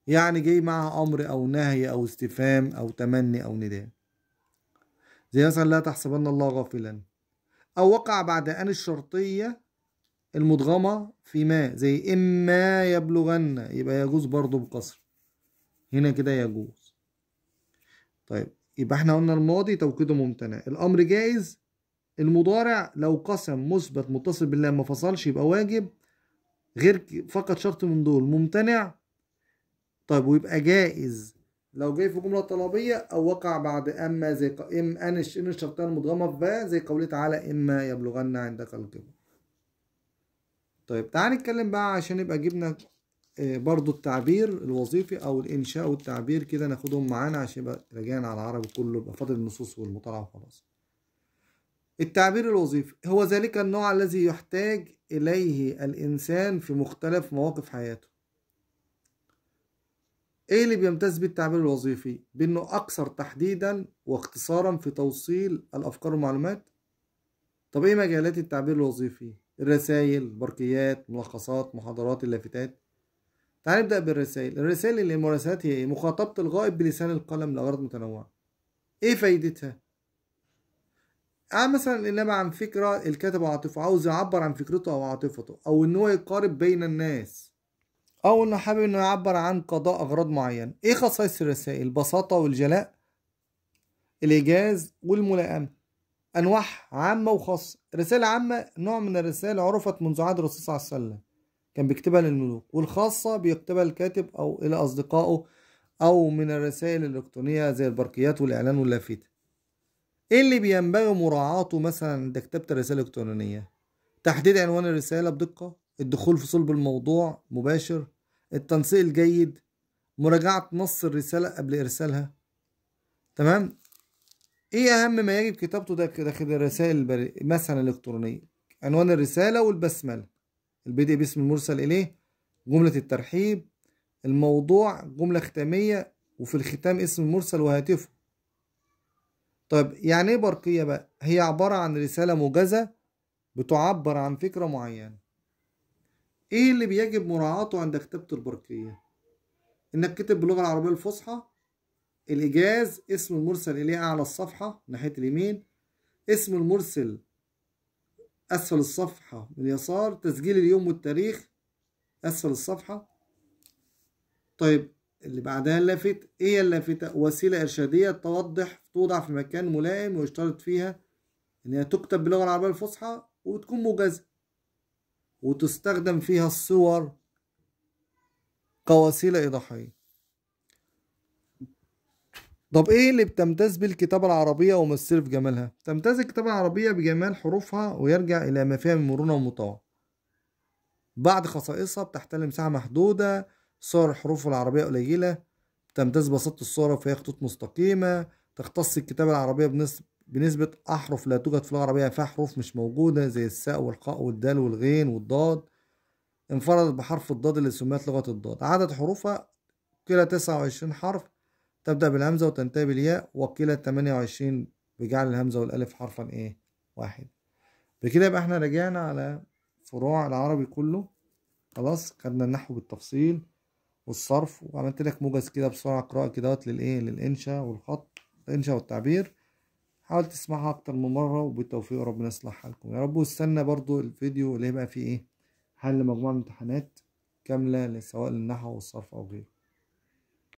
يعني جاي معها أمر أو نهي أو استفهام أو تمني أو نداء زي مثلا لا تحسبن الله غافلا أو وقع بعد أن الشرطية المدغمة في ما زي إما يبلغن يبقى يجوز برضو بقصر هنا كده يجوز طيب يبقى احنا قلنا الماضي توكيده ممتنع الأمر جائز المضارع لو قسم مثبت متصل بالله ما فصلش يبقى واجب غير فقط شرط من دول ممتنع طيب ويبقى جائز لو جاي في جملة طلبية أو وقع بعد أما زي إما إم أنش إن الشرطية المضغمة في زي قوله تعالى إما يبلغن عندك الكبر طيب تعال نتكلم بقى عشان يبقى جبنا آه، برضو التعبير الوظيفي او الانشاء والتعبير كده ناخدهم معانا عشان يبقى راجعنا على العربي كله يبقى فاضل النصوص والمطالعه وخلاص التعبير الوظيفي هو ذلك النوع الذي يحتاج اليه الانسان في مختلف مواقف حياته ايه اللي بيمتاز بالتعبير التعبير الوظيفي بانه اكثر تحديدا واختصارا في توصيل الافكار والمعلومات طب ايه مجالات التعبير الوظيفي الرسائل برقيات ملخصات محاضرات اللافتات تعال نبدأ بالرسائل الرسائل اللي المراسلات هي إيه؟ مخاطبة الغائب بلسان القلم لأغراض متنوعة ايه فايدتها؟ آه مثلا إنما عن فكرة الكاتب عاطفة عاوز يعبر عن فكرته أو عاطفته أو إن هو يقارب بين الناس أو إنه حابب إنه يعبر عن قضاء أغراض معينة ايه خصائص الرسائل؟ البساطة والجلاء الإيجاز والملائمة أنواعها عامة وخاصة رسالة عامة نوع من الرسالة عرفت منذ عهد الرسول صلى الله عليه وسلم كان بيكتبها للملوك والخاصة بيكتبها الكاتب أو إلى أصدقائه أو من الرسائل الإلكترونية زي البرقيات والإعلان واللافتة إيه اللي بينبغي مراعاته مثلا عند كتابة الرسالة الإلكترونية تحديد عنوان الرسالة بدقة الدخول في صلب الموضوع مباشر التنسيق الجيد مراجعة نص الرسالة قبل إرسالها تمام ايه اهم ما يجب كتابته داخل الرسائل البري... مثلا الالكترونيه عنوان الرساله والبسمله البدء باسم المرسل اليه جمله الترحيب الموضوع جمله ختاميه وفي الختام اسم المرسل وهاتفه طيب يعني ايه برقيه بقى هي عباره عن رساله موجزه بتعبر عن فكره معينه ايه اللي بيجب مراعاته عند كتابه البرقيه انك تكتب باللغه العربيه الفصحى الإيجاز اسم المرسل إليه أعلى الصفحة ناحية اليمين اسم المرسل أسفل الصفحة من اليسار تسجيل اليوم والتاريخ أسفل الصفحة طيب اللي بعدها اللافت إيه اللافتة وسيلة إرشادية توضح توضع في مكان ملائم ويشترط فيها إنها تكتب باللغة العربية الفصحى وتكون موجزة وتستخدم فيها الصور كوسيلة إيضاحية طب ايه اللي بتمتاز بالكتابة العربية ومسر في جمالها؟ تمتاز الكتابة العربية بجمال حروفها ويرجع إلى ما فيها من مرونة ومطاوع بعض خصائصها بتحتل مساحة محدودة صور الحروف العربية قليلة تمتاز بساطة الصورة فيها خطوط مستقيمة تختص الكتابة العربية بنسبة بنسبة أحرف لا توجد في اللغة العربية فيها حروف مش موجودة زي الساء والخاء والدال والغين والضاد انفردت بحرف الضاد اللي سميت لغة الضاد عدد حروفها كلا تسعة وعشرين حرف تبدأ بالهمزة وتنتهي بالياء وقيل وعشرين بجعل الهمزة والألف حرفا إيه واحد بكده يبقى احنا رجعنا على فروع العربي كله خلاص خدنا النحو بالتفصيل والصرف وعملت لك موجز كده بسرعة قراءة كده للإيه للإنشاء والخط الإنشاء والتعبير حاول تسمعها أكتر من مرة وبالتوفيق ربنا يصلح حالكم يا رب واستنى برضو الفيديو اللي هيبقى فيه إيه حل مجموعة امتحانات كاملة سواء للنحو والصرف أو غيره